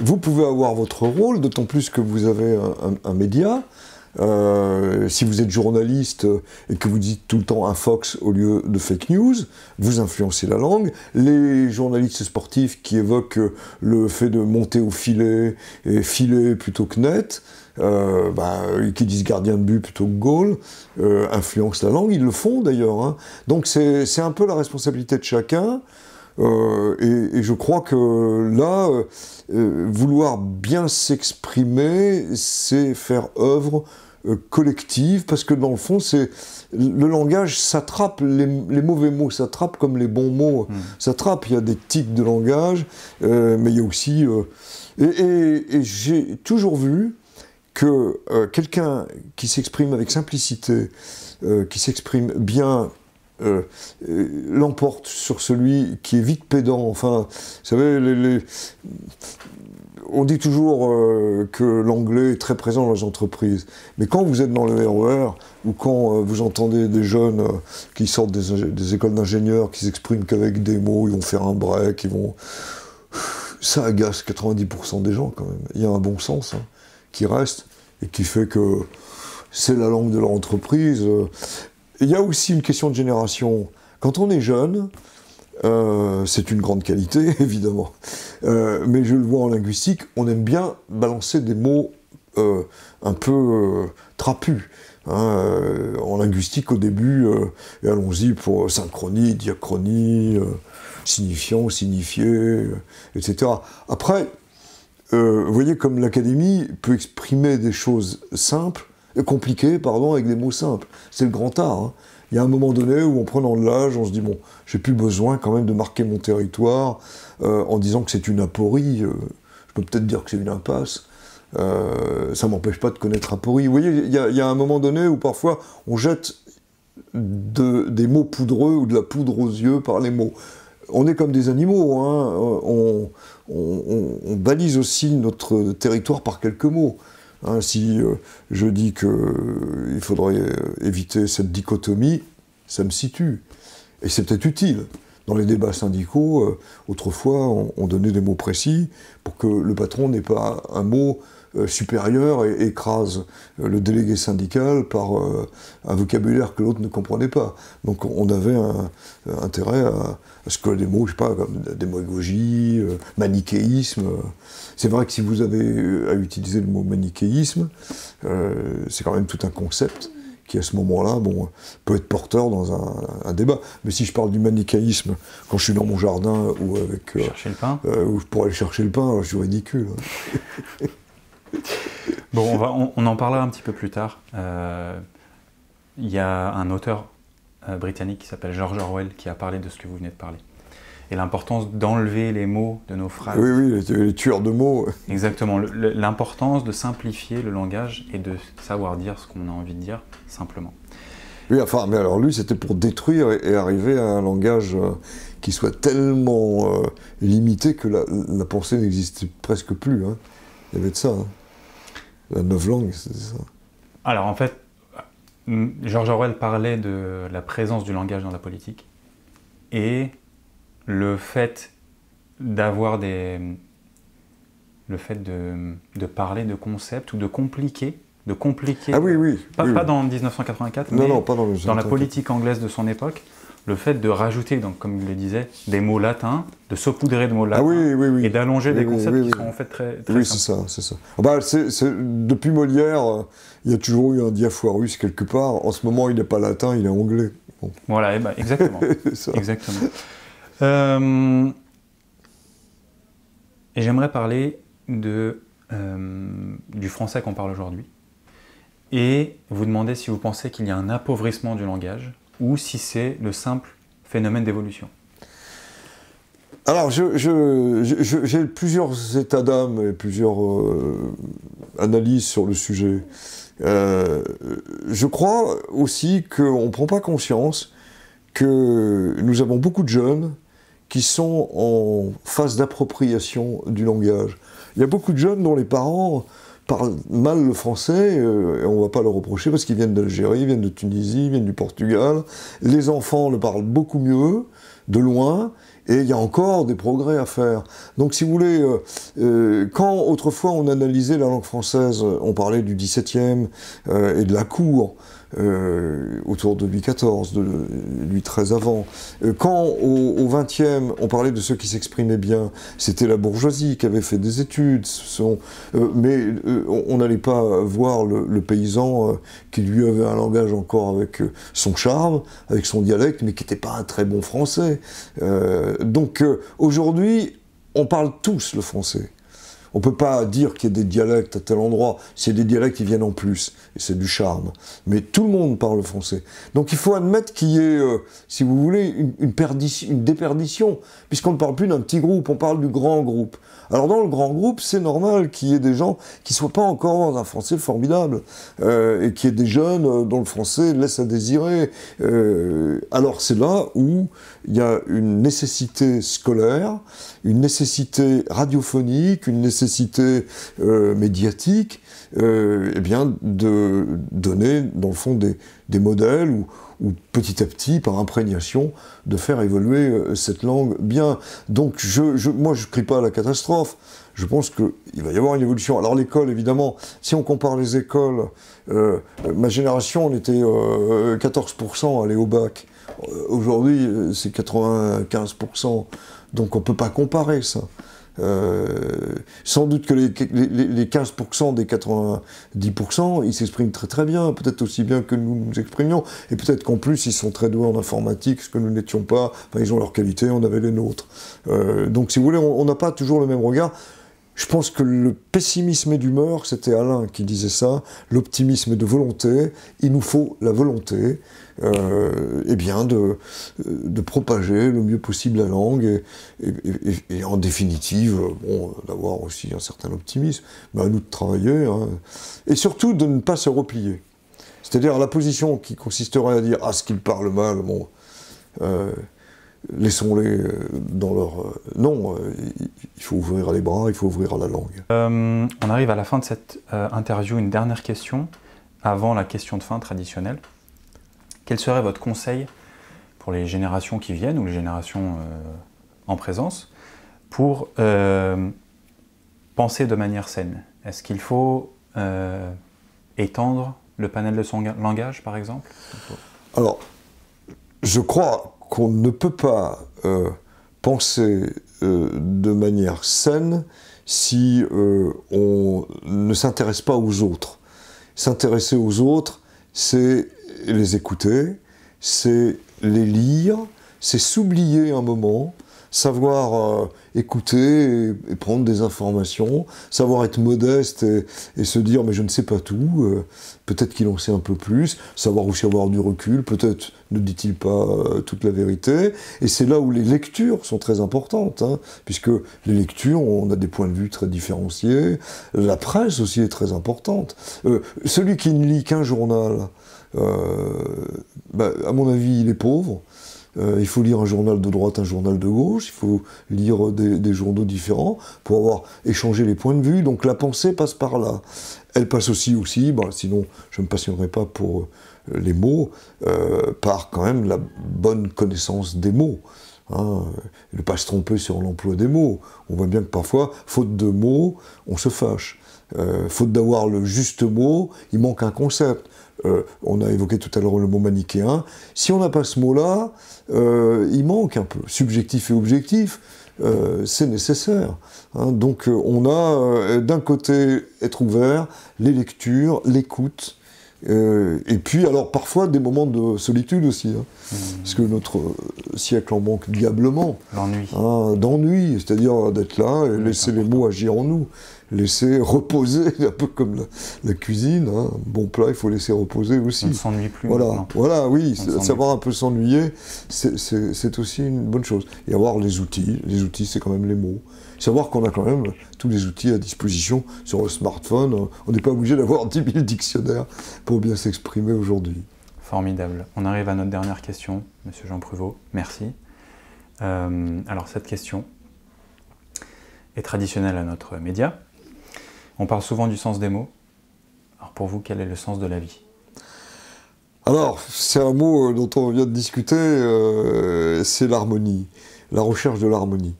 vous pouvez avoir votre rôle, d'autant plus que vous avez un média. Euh, si vous êtes journaliste et que vous dites tout le temps un fox au lieu de fake news, vous influencez la langue. Les journalistes sportifs qui évoquent le fait de monter au filet et filet plutôt que net, euh, bah, qui disent gardien de but plutôt que goal, euh, influencent la langue. Ils le font d'ailleurs. Hein. Donc c'est un peu la responsabilité de chacun. Euh, et, et, je crois que là, euh, euh, vouloir bien s'exprimer, c'est faire œuvre euh, collective, parce que dans le fond, c'est le langage s'attrape, les, mauvais mots s'attrapent comme les bons mots s'attrape hmm. s'attrapent. Il y a des tics de langage, euh, mais il y a aussi... et, et j'ai toujours vu que quelqu'un qui s'exprime avec simplicité, qui s'exprime bien euh, euh, l'emporte sur celui qui est vite pédant. Enfin, vous savez, on dit toujours euh, que l'anglais est très présent dans les entreprises. Mais quand vous êtes dans le RER, e ou quand vous entendez des jeunes qui sortent des, écoles d'ingénieurs, qui s'expriment qu'avec des mots, ils vont faire un break, ils vont... Ça agace 90% des gens quand même. Il y a un bon sens hein, qui reste et qui fait que c'est la langue de leur entreprise. Il y a aussi une question de génération. Quand on est jeune, euh, c'est une grande qualité, évidemment. Euh, mais je le vois en linguistique, on aime bien balancer des mots euh, un peu trapus. Hein, en linguistique, au début, allons-y pour synchronie, diachronie, signifiant, signifié, etc. Après, vous voyez comme l'académie peut exprimer des choses simples compliqué, pardon, avec des mots simples. C'est le grand art. Hein. Il y a un moment donné où, en prenant de l'âge, on se dit bon, j'ai plus besoin quand même de marquer mon territoire euh, en disant que c'est une aporie. Euh, je peux peut-être dire que c'est une impasse. Euh, ça m'empêche pas de connaître aporie. Vous voyez, il y, a un moment donné où parfois on jette des mots poudreux ou de la poudre aux yeux par les mots. On est comme des animaux, hein. on balise aussi notre territoire par quelques mots. Hein, si euh, je dis qu'il euh, faudrait euh, éviter cette dichotomie, ça me situe. Et c'est peut-être utile. Dans les débats syndicaux, autrefois, on, donnait des mots précis pour que le patron n'ait pas un mot euh, supérieur et écrase euh, le délégué syndical par euh, un vocabulaire que l'autre ne comprenait pas. Donc on avait un, intérêt à, à, ce que des mots, je sais pas, comme démagogie, manichéisme. C'est vrai que si vous avez à utiliser le mot manichéisme, c'est quand même tout un concept qui à ce moment-là bon, peut être porteur dans un, débat. Mais si je parle du manichéisme quand je suis dans mon jardin ou avec... Euh, le pain. pour aller chercher le pain, je suis ridicule. bon, on, va, on, en parlera un petit peu plus tard. Euh, il y a un auteur euh, britannique qui s'appelle George Orwell qui a parlé de ce que vous venez de parler. Et l'importance d'enlever les mots de nos phrases. Oui, oui, les, tueurs de mots. Exactement. L'importance de simplifier le langage et de savoir dire ce qu'on a envie de dire simplement. Oui, enfin, mais alors lui, c'était pour détruire et, arriver à un langage euh, qui soit tellement limité que la, pensée n'existait presque plus. Hein. Il y avait de ça. Hein. Euh, c'est ça Alors en fait, George Orwell parlait de la présence du langage dans la politique et le fait d'avoir des. le fait de, de parler de concepts ou de compliquer. De compliquer. Ah oui, oui. Pas, dans 1984, mais dans la politique anglaise de son époque, le fait de rajouter, donc, comme il le disait, des mots latins, de saupoudrer de mots ah latins et d'allonger des concepts qui sont en fait très, très Oui, c'est ça, c'est ça. Ah bah, depuis Molière, euh, il y a toujours eu un russe quelque part. En ce moment, il n'est pas latin, il est anglais. Voilà, eh ben, exactement. exactement. Euh, et j'aimerais parler de, euh, du français qu'on parle aujourd'hui et vous demander si vous pensez qu'il y a un appauvrissement du langage ou si c'est le simple phénomène d'évolution alors, j'ai plusieurs états d'âme et plusieurs euh, analyses sur le sujet. Euh, je crois aussi qu'on ne prend pas conscience que nous avons beaucoup de jeunes qui sont en phase d'appropriation du langage. Il y a beaucoup de jeunes dont les parents parlent mal le français, euh, et on va pas le reprocher parce qu'ils viennent d'Algérie, viennent de Tunisie, viennent du Portugal. Les enfants le parlent beaucoup mieux, de loin, et il y a encore des progrès à faire. Donc si vous voulez, euh, euh, quand autrefois on analysait la langue française, on parlait du 17e et de la cour, euh, autour de Louis XIV, de Louis XIII avant. Euh, quand au XXe, on parlait de ceux qui s'exprimaient bien, c'était la bourgeoisie qui avait fait des études, euh, mais on n'allait pas voir le paysan qui lui avait un langage encore avec son charme, avec son dialecte, mais qui n'était pas un très bon français. donc aujourd'hui, on parle tous le français. On peut pas dire qu'il y a des dialectes à tel endroit. C'est des dialectes qui viennent en plus. Et c'est du charme. Mais tout le monde parle français. Donc il faut admettre qu'il y ait, euh, si vous voulez, une, une déperdition puisqu'on ne parle plus d'un petit groupe, on parle du grand groupe. Alors dans le grand groupe, c'est normal qu'il y ait des gens qui ne soient pas encore dans un français formidable, euh, et qu'il y ait des jeunes euh, dont le français laisse à désirer. Euh, alors c'est là où il y a une nécessité scolaire, une nécessité radiophonique, une nécessité médiatique, et euh, eh bien, de donner, dans le fond, des, modèles ou, petit à petit, par imprégnation, de faire évoluer euh, cette langue bien. Donc, moi, je ne crie pas la catastrophe. Je pense qu'il va y avoir une évolution. Alors, l'école, évidemment, si on compare les écoles, euh, ma génération, on était 14% à au bac. Aujourd'hui, c'est 95%. Donc, on ne peut pas comparer ça. Euh, sans doute que les, 15% des 90%, ils s'expriment très très bien, peut-être aussi bien que nous nous exprimions, et peut-être qu'en plus ils sont très doués en informatique, ce que nous n'étions pas, enfin, ils ont leurs qualités, on avait les nôtres. Euh, donc si vous voulez, on n'a pas toujours le même regard. Je pense que le pessimisme est d'humeur, c'était Alain qui disait ça, l'optimisme est de volonté, il nous faut la volonté, euh, bien de, de, propager le mieux possible la langue et, en définitive, euh, bon, d'avoir aussi un certain optimisme, mais à nous de travailler, hein. et surtout de ne pas se replier. C'est-à-dire la position qui consisterait à dire Ah, ce qu'ils parlent mal, bon, euh, laissons-les euh, dans leur. Non, il faut ouvrir les bras, il faut ouvrir la langue. on arrive à la fin de cette interview. Une dernière question avant la question de fin traditionnelle. Quel serait votre conseil pour les générations qui viennent ou les générations euh, en présence pour euh, penser de manière saine Est-ce qu'il faut euh, étendre le panel de son langage, par exemple Alors, je crois qu'on ne peut pas penser de manière saine si on ne s'intéresse pas aux autres. S'intéresser aux autres, c'est les écouter, c'est les lire, c'est s'oublier un moment, savoir euh, écouter et, prendre des informations, savoir être modeste et, se dire mais je ne sais pas tout, euh, peut-être qu'il en sait un peu plus, savoir aussi avoir du recul, peut-être ne dit-il pas euh, toute la vérité, et c'est là où les lectures sont très importantes, hein, puisque les lectures, on a des points de vue très différenciés, la presse aussi est très importante. celui qui ne lit qu'un journal, euh, bah, à mon avis, il est pauvre. Euh, il faut lire un journal de droite, un journal de gauche, il faut lire des, journaux différents pour avoir échangé les points de vue. Donc la pensée passe par là. Elle passe aussi, aussi bah, sinon je ne me passionnerai pas pour euh, les mots, par quand même la bonne connaissance des mots. Hein. ne pas se tromper sur l'emploi des mots. On voit bien que parfois, faute de mots, on se fâche. faute d'avoir le juste mot, il manque un concept. Euh, on a évoqué tout à l'heure le mot manichéen. Si on n'a pas ce mot-là, euh, il manque un peu. Subjectif et objectif, euh, c'est nécessaire. Hein. Donc on a d'un côté être ouvert, les lectures, l'écoute, et puis alors parfois des moments de solitude aussi, hein. mmh. parce que notre siècle en manque diablement. D'ennui. Hein, d'ennui, c'est-à-dire d'être là et mmh. laisser les mots agir en nous laisser reposer, un peu comme la, cuisine. Hein. Bon plat, il faut laisser reposer aussi. On ne s'ennuie plus. Voilà, voilà oui, savoir un peu s'ennuyer, c'est aussi une bonne chose. Et avoir les outils, les outils, c'est quand même les mots. Savoir qu'on a quand même tous les outils à disposition sur le smartphone. Hein. On n'est pas obligé d'avoir 10 000 dictionnaires pour bien s'exprimer aujourd'hui. Formidable. On arrive à notre dernière question, Monsieur Jean Pruvot. Merci. Euh, alors cette question est traditionnelle à notre média. On parle souvent du sens des mots. Alors pour vous, quel est le sens de la vie Alors, c'est un mot euh, dont on vient de discuter, euh, c'est l'harmonie, la recherche de l'harmonie.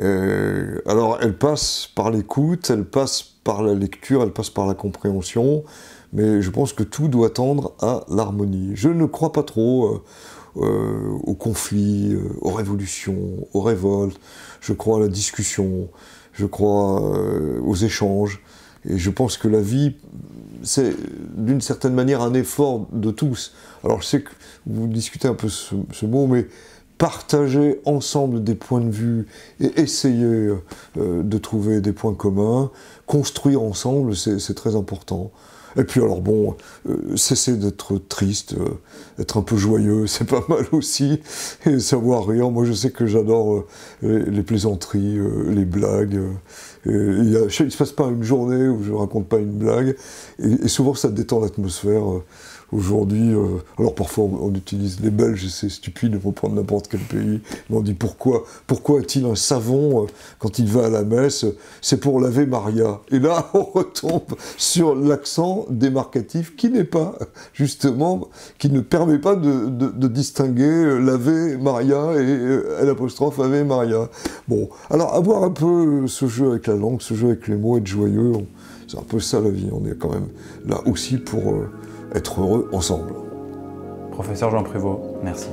Euh, alors, elle passe par l'écoute, elle passe par la lecture, elle passe par la compréhension, mais je pense que tout doit tendre à l'harmonie. Je ne crois pas trop aux conflits, aux révolutions, aux révoltes. Je crois à la discussion, je crois euh, aux échanges. Et je pense que la vie, c'est d'une certaine manière un effort de tous. Alors je sais que vous discutez un peu ce, mot, mais partager ensemble des points de vue et essayer euh, de trouver des points communs, construire ensemble, c'est très important. Et puis alors bon, euh, cesser d'être triste, euh, être un peu joyeux, c'est pas mal aussi, et savoir rire. Moi je sais que j'adore euh, les, plaisanteries, les blagues. il ne se passe pas une journée où je raconte pas une blague, et souvent ça détend l'atmosphère. Aujourd'hui, euh, alors parfois on, utilise les Belges, c'est stupide de prendre n'importe quel pays. Mais on dit pourquoi, pourquoi a-t-il un savon euh, quand il va à la messe C'est pour laver Maria. Et là, on retombe sur l'accent démarcatif qui n'est pas, justement, qui ne permet pas de, distinguer euh, laver Maria et l'apostrophe laver Maria. Bon, alors avoir un peu ce jeu avec la langue, ce jeu avec les mots, être joyeux, c'est un peu ça la vie. On est quand même là aussi pour être heureux ensemble. Professeur Jean Prévost, merci.